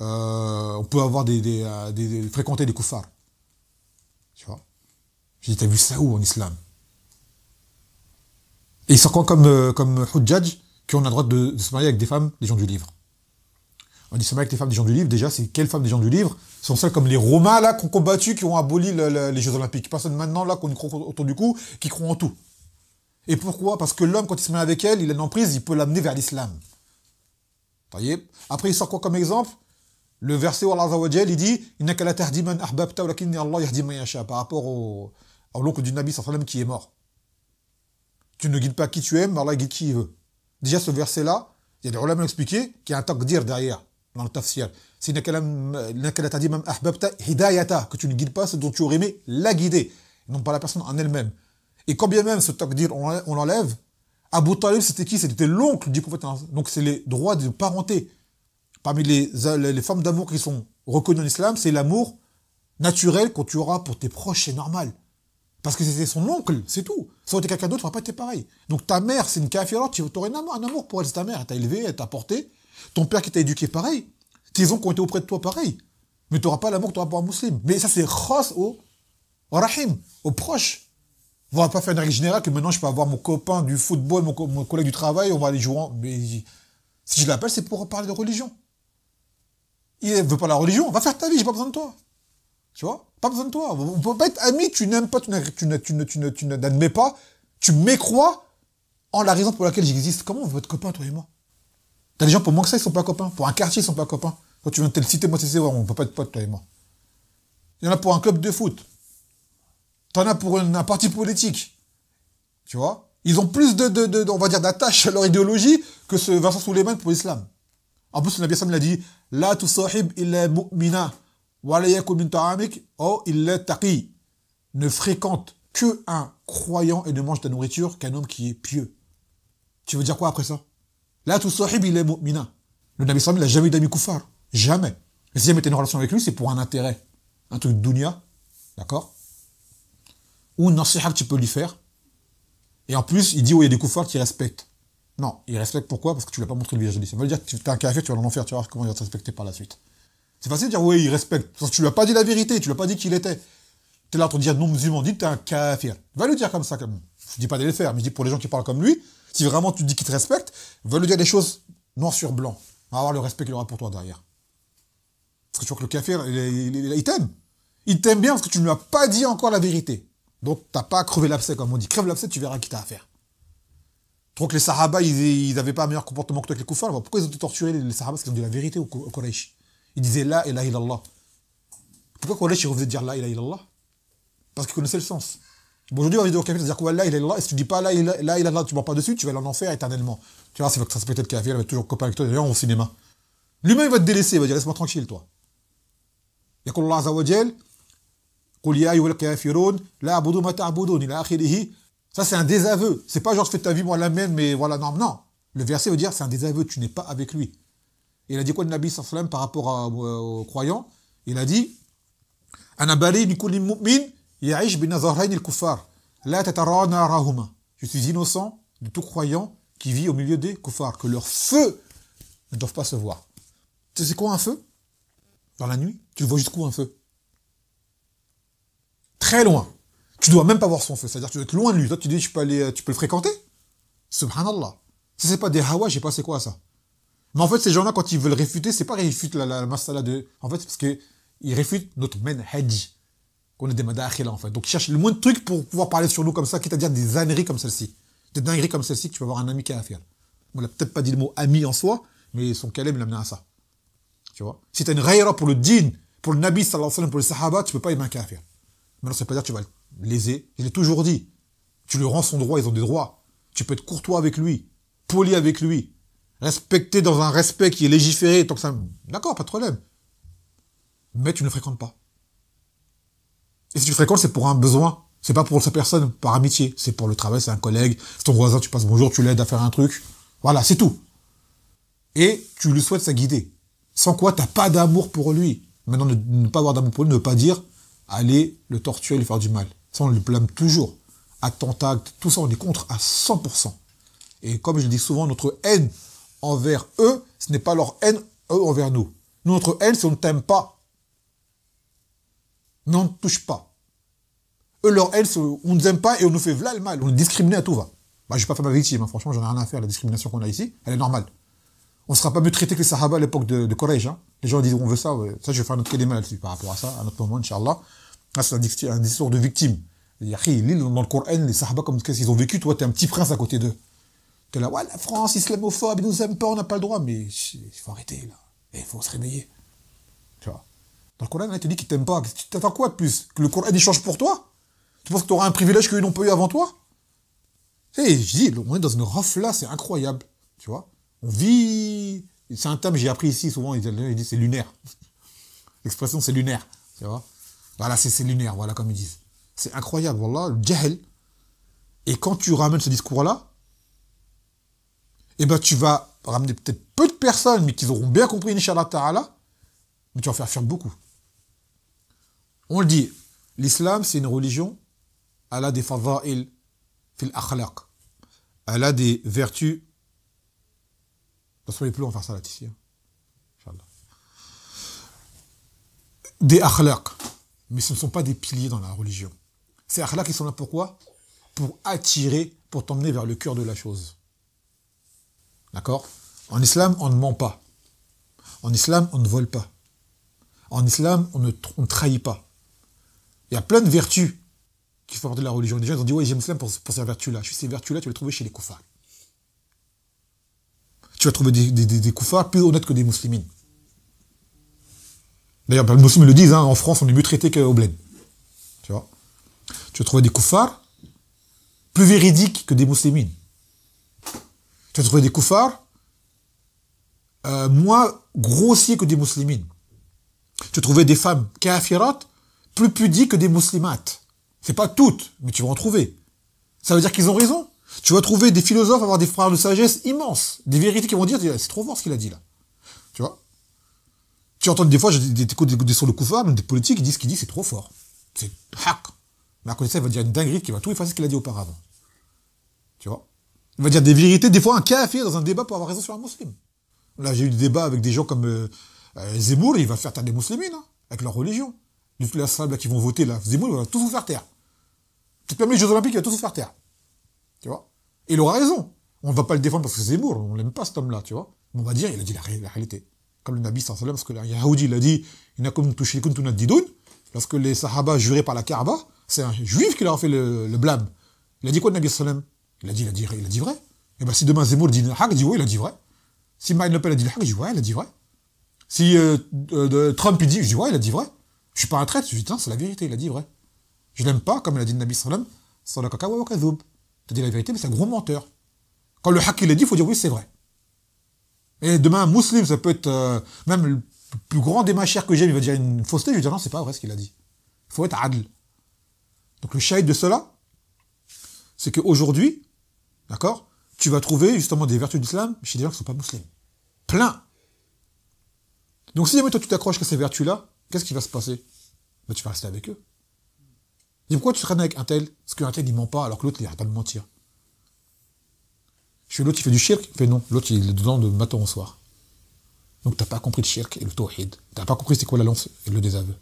euh, on peut avoir euh, des, des, fréquenter des koufars. Tu vois J'ai dit, t'as vu ça où en islam Et ils sont comme, euh, comme Hujjaj, qui ont le droit de se marier avec des femmes, des gens du livre. On dit avec les femmes des gens du livre. Déjà, c'est quelles femmes des gens du livre sont celles comme les Romains là qui ont combattu, qui ont aboli les Jeux Olympiques. Personne maintenant là qu'on croit autour du cou, qui croit en tout. Et pourquoi Parce que l'homme, quand il se met avec elle, il a une emprise, il peut l'amener vers l'islam. Voyez Après, il sort quoi comme exemple Le verset où Allah il dit par rapport au, à l'oncle du Nabi qui est mort. Tu ne guides pas qui tu aimes, mais Allah guide qui il veut. Déjà, ce verset-là, il y a des problèmes à expliquer, qu'il y a un takdir derrière dans le tafsir. Si a dit même ahbabta hidayata, que tu ne guides pas ce dont tu aurais aimé la guider, non pas la personne en elle-même. Et quand bien même ce takdir, on l'enlève, Abu Talib, c'était qui C'était l'oncle du prophète. Donc c'est les droits de parenté. Parmi les, les, formes d'amour qui sont reconnues en islam, c'est l'amour naturel que tu auras pour tes proches, c'est normal. Parce que c'était son oncle, c'est tout. Ça aurait quelqu'un d'autre, ça pas été pareil. Donc ta mère, c'est une kafira, tu aurais un amour pour elle, c'est ta mère, elle t'a élevé, elle t'a porté, ton père qui t'a éduqué pareil. Tes oncles qui ont été auprès de toi pareil. Mais tu n'auras pas l'amour que tu auras pour un musulman. Mais ça, c'est rose au, rahim, au proche. On va pas faire une règle générale que maintenant je peux avoir mon copain du football, mon, collègue du travail, on va aller jouer en... Mais si je l'appelle, c'est pour parler de religion. Il ne veut pas la religion, va faire ta vie, j'ai pas besoin de toi. Tu vois Pas besoin de toi. On ne peut pas être ami. tu n'aimes pas, tu n'admets pas, tu mécrois en la raison pour laquelle j'existe. Comment on veut être copain, toi et moi T'as des gens pour moi que ça, ils sont pas copains. Pour un quartier, ils sont pas copains. Quand tu viens de telle cité, moi, c'est on peut pas être potes, toi et moi. Il y en a pour un club de foot. T'en as pour un parti politique. Tu vois Ils ont plus de, on va dire, d'attache à leur idéologie que ce Vincent Souleymane pour l'islam. En plus, le Nabi Sam l'a dit, « La tu sahib est mu'mina wa ta'amik oh taqi » Ne fréquente que un croyant et ne mange la nourriture qu'un homme qui est pieux. Tu veux dire quoi après ça la tusahib, il est mu'mina. Le Nabi Sam, il n'a jamais eu d'amis koufar. Jamais. Et si jamais tu as une relation avec lui, c'est pour un intérêt. Un truc d'unia. D'accord Ou une nasiha que tu peux lui faire. Et en plus, il dit, oui, il y a des koufars qui respectent. Non, il respecte pourquoi Parce que tu ne as pas montré le visage de Ça veut dire que tu es un kafir, tu vas l'en faire, tu vas voir comment il va te respecter par la suite. C'est facile de dire, oui, il respecte. Parce que tu lui as pas dit la vérité, tu lui as pas dit qu'il était. Tu es là pour dire non musulman, dis es un kafir. Va lui dire comme ça, comme. Je dis pas d'aller le faire, mais je dis pour les gens qui parlent comme lui, si vraiment tu dis qu'il te respecte, va lui dire des choses noir sur blanc. On va avoir le respect qu'il aura pour toi derrière. Parce que tu vois que le café, il, il, t'aime. Il t'aime bien parce que tu ne lui as pas dit encore la vérité. Donc, t'as pas à crever l'abcès, comme on dit. Crève l'abcès, tu verras qui t'a affaire. Tu crois que les Sahaba, ils n'avaient pas un meilleur comportement que toi les Koufars bah, Pourquoi ils ont été torturés, les Sahaba Parce qu'ils ont dit la vérité au Quraysh. Ils disaient la ilaha illallah. Pourquoi Quraysh, ils refusaient de dire la ilaha illallah Parce qu'ils connaissaient le sens. Aujourd'hui, on va dire au kafir, c'est-à-dire que là, il est là, et si tu dis pas là, il est là, il est là, tu ne pas dessus, tu vas aller en enfer éternellement. Tu vois, c'est peut-être kafir, il va toujours copain avec toi, d'ailleurs, au cinéma. Lui-même, il va te délaisser, il va dire, laisse-moi tranquille, toi. Il Allah la ça c'est un désaveu c'est pas genre je fais ta vie moi la même, mais voilà non non le verset veut dire c'est un désaveu tu n'es pas avec lui et il a dit quoi le Nabi sallam par rapport euh, aux croyants il a dit anabari بريء من je suis innocent de tout croyant qui vit au milieu des koufars, que leur feu ne doivent pas se voir. Tu sais quoi un feu Dans la nuit, tu vois jusqu'où un feu Très loin. Tu dois même pas voir son feu, c'est-à-dire tu dois être loin de lui. Toi, tu dis, tu peux, aller, euh, tu peux le fréquenter Subhanallah. Si c'est pas des hawa, je sais pas c'est quoi ça. Mais en fait, ces gens-là, quand ils veulent réfuter, c'est pas réfutent la, la, masala de... En fait, c'est parce qu'ils réfutent notre menhadi qu'on est des là en fait. Donc cherche le moins de trucs pour pouvoir parler sur nous comme ça, quitte à dire des âneries comme celle-ci. Des dingueries comme celle-ci, tu peux avoir un ami qui a affaire. On n'a peut-être pas dit le mot ami en soi, mais son l'a l'amène à ça. Tu vois Si tu as une raïra pour le din, pour le nabi pour le sahaba, tu peux pas aimer un kafir. Maintenant, ça veut pas dire que tu vas le léser. l'a toujours dit. Tu lui rends son droit, ils ont des droits. Tu peux être courtois avec lui, poli avec lui, respecté dans un respect qui est légiféré, tant que ça... D'accord, pas de problème. Mais tu ne fréquentes pas. Et si tu fréquentes, c'est pour un besoin. C'est pas pour sa personne, par amitié. C'est pour le travail, c'est un collègue, c'est ton voisin, tu passes bonjour, tu l'aides à faire un truc. Voilà, c'est tout. Et tu lui souhaites sa guider. Sans quoi, t'as pas d'amour pour lui. Maintenant, ne, pas avoir d'amour pour lui, ne pas dire, allez le torturer, lui faire du mal. Ça, on le blâme toujours. Attentat, tout ça, on est contre à 100%. Et comme je le dis souvent, notre haine envers eux, ce n'est pas leur haine, envers nous. notre haine, c'est on ne t'aime pas n'en touche pas. Eux, leur haine, on ne nous aime pas et on nous fait v'là le mal. On est discriminé à tout va. Bah, je suis pas femme victime, hein. franchement, j'en ai rien à faire. La discrimination qu'on a ici, elle est normale. On ne sera pas mieux traité que les Sahaba à l'époque de, de Corège. Hein. Les gens disent, on veut ça, ça, je vais faire un autre kalima par rapport à ça, à notre moment, Inch'Allah. Là, ah, c'est un, discours de victime. L'île, dans le Coran, les Sahaba, comme qu'est-ce qu'ils ont vécu, toi, t'es un petit prince à côté d'eux. T'es là, ouais, la France, islamophobe, ils nous aiment pas, on n'a pas le droit, mais il faut arrêter, là. Il faut se réveiller. Tu vois. Dans le Coran, il te dit qu'il t'aime pas. Tu t'attends quoi de plus Que le Coran il change pour toi Tu penses que tu auras un privilège qu'ils n'ont pas eu avant toi Et eh, je dis, on est dans une rafle là, c'est incroyable. Tu vois On vit. C'est un terme que j'ai appris ici souvent, ils disent c'est lunaire. L'expression c'est lunaire. Tu vois Voilà, c'est lunaire, voilà comme ils disent. C'est incroyable, voilà, le jahel. Et quand tu ramènes ce discours-là, eh ben tu vas ramener peut-être peu de personnes, mais qu'ils auront bien compris, Inch'Allah Ta'ala, mais tu vas faire fuir beaucoup. On le dit, l'islam, c'est une religion. Elle a des fada'il fil akhlaq. Elle a des vertus. les plus, en faire ça là, dessus hein. Des akhlaq. Mais ce ne sont pas des piliers dans la religion. Ces akhlaq, ils sont là pourquoi Pour attirer, pour t'emmener vers le cœur de la chose. D'accord En islam, on ne ment pas. En islam, on ne vole pas. En islam, on ne trahit pas. Il y a plein de vertus qui font partie de la religion. Les gens ils ont dit, ouais, j'aime l'islam pour, pour ces vertus-là. Je Ces vertus-là, tu vas les trouver chez les koufars. Tu vas trouver des, des, koufars plus honnêtes que des muslimines. D'ailleurs, les musulmans le disent, hein, en France, on est mieux traité qu'au bled. Tu vois Tu vas trouver des koufars plus véridiques que des muslimines. Tu vas trouver des koufars euh, moins grossiers que des muslimines. Tu vas trouver des femmes kafirat plus pudiques que des muslimates. C'est pas toutes, mais tu vas en trouver. Ça veut dire qu'ils ont raison. Tu vas trouver des philosophes avoir des frères de sagesse immenses, des vérités qui vont dire, c'est trop fort ce qu'il a dit là. Tu vois Tu entends des fois, j'écoute des, des, des sons de même des politiques, qui disent ce qu'il dit, c'est trop fort. C'est hack. Mais à il va dire une dinguerie qui va tout effacer ce qu'il a dit auparavant. Tu vois Il va dire des vérités, des fois un café dans un débat pour avoir raison sur un musulman. Là, j'ai eu des débats avec des gens comme euh, euh, Zemmour, il va faire taire des musulmans hein, avec leur religion de toute les salle qui vont voter là, Zemmour il va tout vous faire taire. Peut-être même les Jeux Olympiques, il va tout vous faire taire. Tu vois Et il aura raison. On ne va pas le défendre parce que c'est Zemmour, on l'aime pas cet homme-là, tu vois. Mais on va dire, il a dit la, réalité. Comme le Nabi sans parce que le Yahoudi, il a dit, il n'a comme touché les didoun, lorsque les Sahaba juraient par la Kaaba, c'est un juif qui leur a fait le, blâme. Il a dit quoi le Nabi sallallahu il a, dit, il a dit, il a dit, vrai. Et eh bien si demain Zemmour dit le haq, il dit oui, il a dit vrai. Si Marine Le Pen a dit le haq, il dit ouais, il a dit vrai. Si euh, euh, Trump il dit, je il a dit vrai. Je suis pas un traître, je dis, tiens, c'est la vérité, il a dit vrai. Je l'aime pas, comme il a dit le Nabi sallam, wa kazoub. T'as dit la vérité, mais c'est un gros menteur. Quand le haq il l'a dit, il faut dire oui, c'est vrai. Et demain, un musulman, ça peut être euh, même le plus grand des machères que j'aime, il va dire une fausseté, je vais dire non, c'est pas vrai ce qu'il a dit. Il faut être adl. Donc le shahid de cela, c'est qu'aujourd'hui, d'accord, tu vas trouver justement des vertus d'islam chez des gens qui ne sont pas musulmans. Plein. Donc si jamais toi tu t'accroches à ces vertus-là, qu'est-ce qui va se passer ben, Tu vas rester avec eux. pourquoi tu traînes avec un tel Parce qu'un tel, il ment pas, alors que l'autre, il n'arrête pas de mentir. l'autre, il fait du shirk. Il fait non. L'autre, il est dedans de matin au soir. Donc, tu n'as pas compris le shirk et le tawhid. Tu n'as pas compris c'est quoi la lance et le désaveu.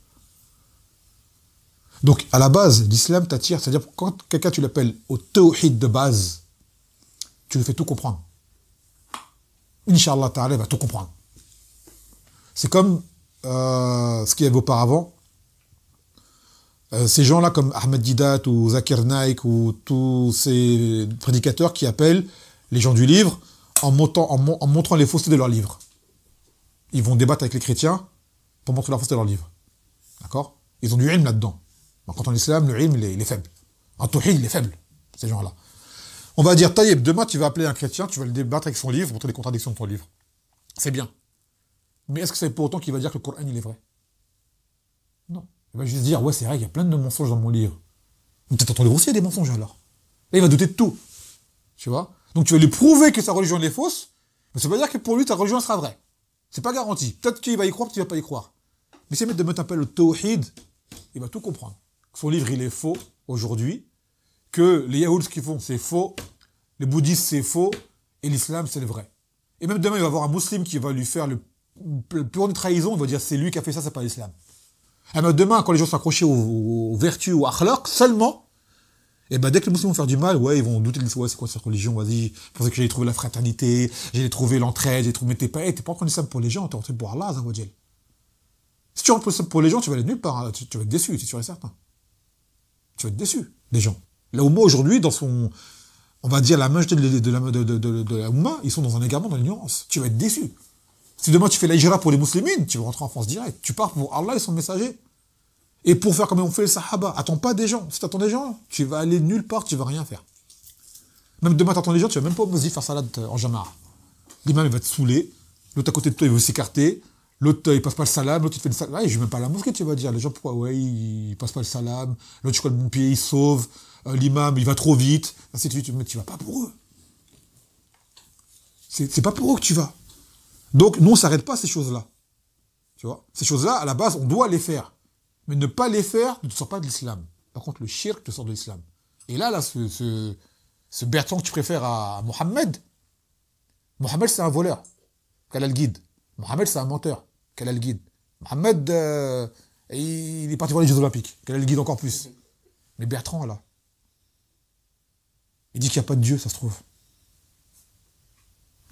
Donc, à la base, l'islam t'attire. C'est-à-dire, quand quelqu'un, tu l'appelles au tawhid de base, tu lui fais tout comprendre. Inch'Allah, ta'ala va tout comprendre. C'est comme euh, ce qu'il y avait auparavant. Euh, ces gens-là, comme Ahmed Didat ou Zakir Naik ou tous ces prédicateurs qui appellent les gens du livre en, montrant les faussetés de leur livre. Ils vont débattre avec les chrétiens pour montrer la faussetés de leur livre. D'accord Ils ont du ilm là-dedans. Quand est islam, le ilm, il est, faible. En tawhid, il est faible, ces gens-là. On va dire, Taïeb, demain, tu vas appeler un chrétien, tu vas le débattre avec son livre, montrer les contradictions de ton livre. C'est bien. Mais est-ce que c'est pour autant qu'il va dire que le Coran, il est vrai Non. Il va juste dire, ouais, c'est vrai, il y a plein de mensonges dans mon livre. Peut-être entendre aussi, il y des mensonges alors. Là, il va douter de tout. Tu vois Donc tu vas lui prouver que sa religion est fausse, mais ça veut dire que pour lui, ta religion sera vraie. C'est pas garanti. Peut-être qu'il va y croire, peut-être qu'il va pas y croire. Mais si de me taper le tawhid, il va tout comprendre. Que son livre, il est faux aujourd'hui, que les Yahouls qui font, c'est faux, les bouddhistes, c'est faux, et l'islam, c'est le vrai. Et même demain, il va avoir un musulman qui va lui faire le le plus trahison, on va dire c'est lui qui a fait ça, c'est pas l'islam. Alors eh ben, demain, quand les gens s'accrochent aux, aux, vertus, aux akhlaq, seulement, et eh ben dès que les musulmans vont faire du mal, ouais, ils vont douter de ouais, c'est quoi cette religion, vas-y, je pensais que j'allais trouver la fraternité, j'allais trouver l'entraide, j'ai trouvé, t'es pas, t'es pas encore l'islam pour les gens, t'es rentré pour Allah, Zawajal. Si tu rentres pour les gens, tu vas aller nulle part, hein. tu, vas être déçu, c'est sûr et certain. Tu vas être déçu des gens. Là où moi aujourd'hui, dans son, on va dire la main de, de, la Oumma, ils sont dans un égarement, dans l'ignorance. Tu vas être déçu. Si demain tu fais l'Ijra pour les musulmans, tu vas rentrer en France direct. Tu pars pour Allah et son messager. Et pour faire comme on fait les Sahaba, attends pas des gens. Si attends des gens, tu vas aller nulle part, tu vas rien faire. Même demain, attends des gens, tu vas même pas au faire salade euh, en Jamara. L'imam, il va te saouler. L'autre à côté de toi, il va s'écarter. L'autre, euh, il passe pas le salam. L'autre, il fait le salam. Ouais, je même pas la mosquée, tu vas dire. Les gens, pourquoi Ouais, il passe pas le salam. L'autre, tu crois le bon pied, il sauve. Euh, l'imam, il va trop vite. Ainsi de suite. Mais tu vas pas pour eux. C'est pas pour eux que tu vas. Donc, nous, on ne s'arrête pas ces choses-là. Tu vois Ces choses-là, à la base, on doit les faire. Mais ne pas les faire ne te sort pas de l'islam. Par contre, le shirk te sort de l'islam. Et là, là, ce, Bertrand que tu préfères à Mohamed, Mohamed, c'est un voleur. Qu'elle a le guide. Mohamed, c'est un menteur. Qu'elle a le guide. Mohamed, euh, il est parti voir les Jeux Olympiques. Qu'elle a le guide encore plus. Mais Bertrand, là, il dit qu'il n'y a pas de Dieu, ça se trouve.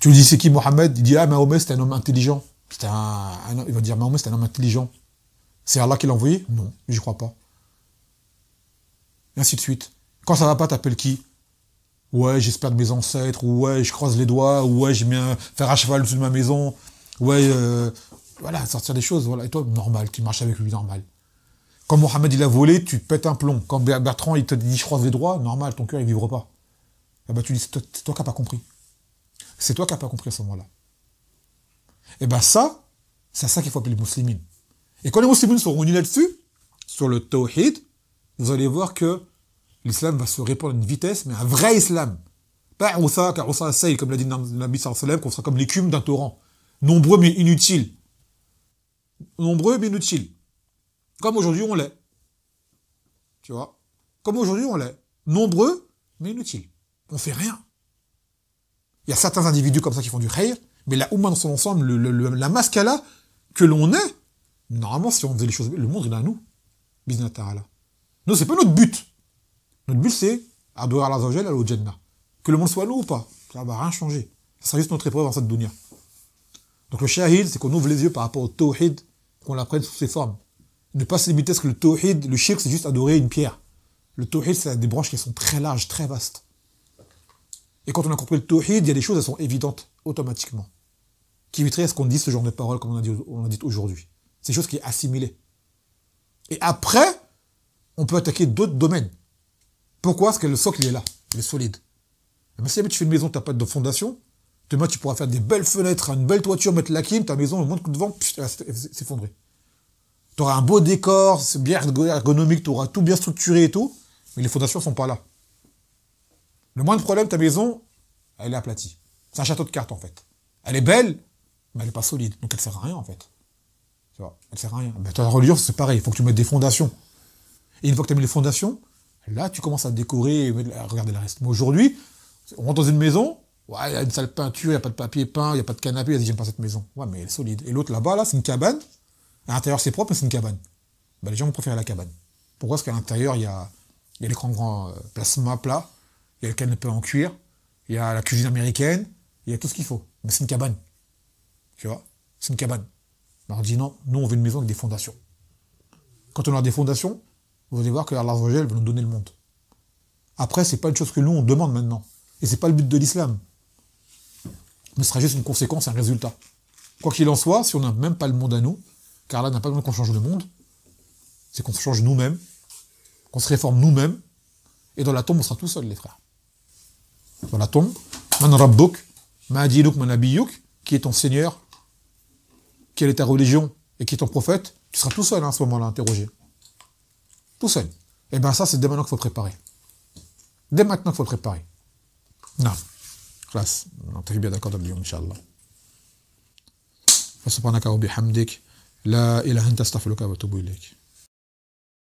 Tu lui dis c'est qui Mohamed ?» Il dit Ah, Mahomet c'est un homme intelligent. il va dire Mahomet c'est un homme intelligent. C'est Allah qui l'a envoyé Non, je crois pas. Et ainsi de suite. Quand ça va pas, t'appelles qui Ouais, j'espère de mes ancêtres, ouais, je croise les doigts, ouais, je mets un à cheval au-dessus de ma maison, ouais, euh, voilà, sortir des choses, voilà. Et toi, normal, tu marches avec lui, normal. Quand Mohamed il a volé, tu pètes un plomb. Quand Bertrand il te dit je croise les doigts, normal, ton cœur il vibre pas. Ah bah tu dis c'est toi, qui n'as pas compris. C'est toi qui n'as pas compris à ce moment-là. Et eh bien ça, c'est ça qu'il faut appeler les musulmans. Et quand les musulmans seront unis là-dessus, sur le tawhid, vous allez voir que l'islam va se répandre à une vitesse, mais un vrai islam. Pas un car comme l'a dit Nabi Sallallahu qu'on sera comme l'écume d'un torrent. Nombreux mais inutiles. Nombreux mais inutiles. Comme aujourd'hui on l'est. Tu vois Comme aujourd'hui on l'est. Nombreux mais inutiles. On fait rien. Il y a certains individus comme ça qui font du khayr, mais la Oumma dans son ensemble, la masque que l'on est, normalement, si on faisait les choses, le monde, il est à nous. Bizna ta'ala. Nous, c'est pas notre but. Notre but, c'est adorer Allah à à Jannah. Que le monde soit nous ou pas, ça va rien changer. Ça sera juste notre épreuve dans cette dunya. Donc le shahid, c'est qu'on ouvre les yeux par rapport au tawhid, qu'on l'apprenne sous ses formes. Ne pas se limiter ce que le tawhid, le shirk, c'est juste adorer une pierre. Le tawhid, c'est des branches qui sont très larges, très vastes. Et quand on a compris le tawhid, il y a des choses, elles sont évidentes automatiquement. Qui éviterait ce qu'on dise ce genre de paroles comme on a dit, aujourd'hui. C'est des choses qui est assimilée. Et après, on peut attaquer d'autres domaines. Pourquoi Parce que le socle, il est là. Il est solide. Mais si tu fais une maison, tu n'as pas de fondation, demain, tu pourras faire des belles fenêtres, une belle toiture, mettre la clim, ta maison, le moins de coup de vent, s'effondrer. Tu auras un beau décor, c'est bien ergonomique, tu auras tout bien structuré et tout, mais les fondations ne sont pas là. Le moindre problème, ta maison, elle est aplatie. C'est un château de cartes, en fait. Elle est belle, mais elle n'est pas solide. Donc elle ne sert à rien, en fait. Tu vois, elle ne sert à rien. Mais ta religion, c'est pareil. Il faut que tu mettes des fondations. Et une fois que tu as mis les fondations, là, tu commences à décorer et à regarder le reste. Mais aujourd'hui, on rentre dans une maison, ouais, il y a une salle peinture, il n'y a pas de papier peint, il n'y a pas de canapé, il y j'aime pas cette maison. Ouais, mais elle est solide. Et l'autre là-bas, là, c'est une cabane. À l'intérieur, c'est propre, mais c'est une cabane. Bah, les gens vont préférer la cabane. Pourquoi Parce qu'à l'intérieur, il y a, y l'écran grand euh, plasma plat. Il y a le canapé en cuir, il y a la cuisine américaine, il y a tout ce qu'il faut. Mais c'est une cabane. Tu vois C'est une cabane. Alors on dit non, nous on veut une maison avec des fondations. Quand on a des fondations, vous allez voir que Allah va nous donner le monde. Après, ce n'est pas une chose que nous on demande maintenant. Et ce n'est pas le but de l'islam. Mais ce sera juste une conséquence, un résultat. Quoi qu'il en soit, si on n'a même pas le monde à nous, car là n'a pas besoin qu'on change le monde, c'est qu'on se change nous-mêmes, qu'on se réforme nous-mêmes, et dans la tombe on sera tout seul, les frères. Voilà ton man rabbuk, ma manabiyuk, qui est ton Seigneur, quelle est ta religion et qui est ton prophète, tu seras tout seul hein, à ce moment-là interrogé. Tout seul. Et eh bien ça, c'est dès maintenant qu'il faut préparer. Dès maintenant qu'il faut préparer. Non. Classe. On est bien d'accord d'abord, Inch'Allah. فسبحانك وبحمدك لا anta astaghfiruka wa وأتوب إليك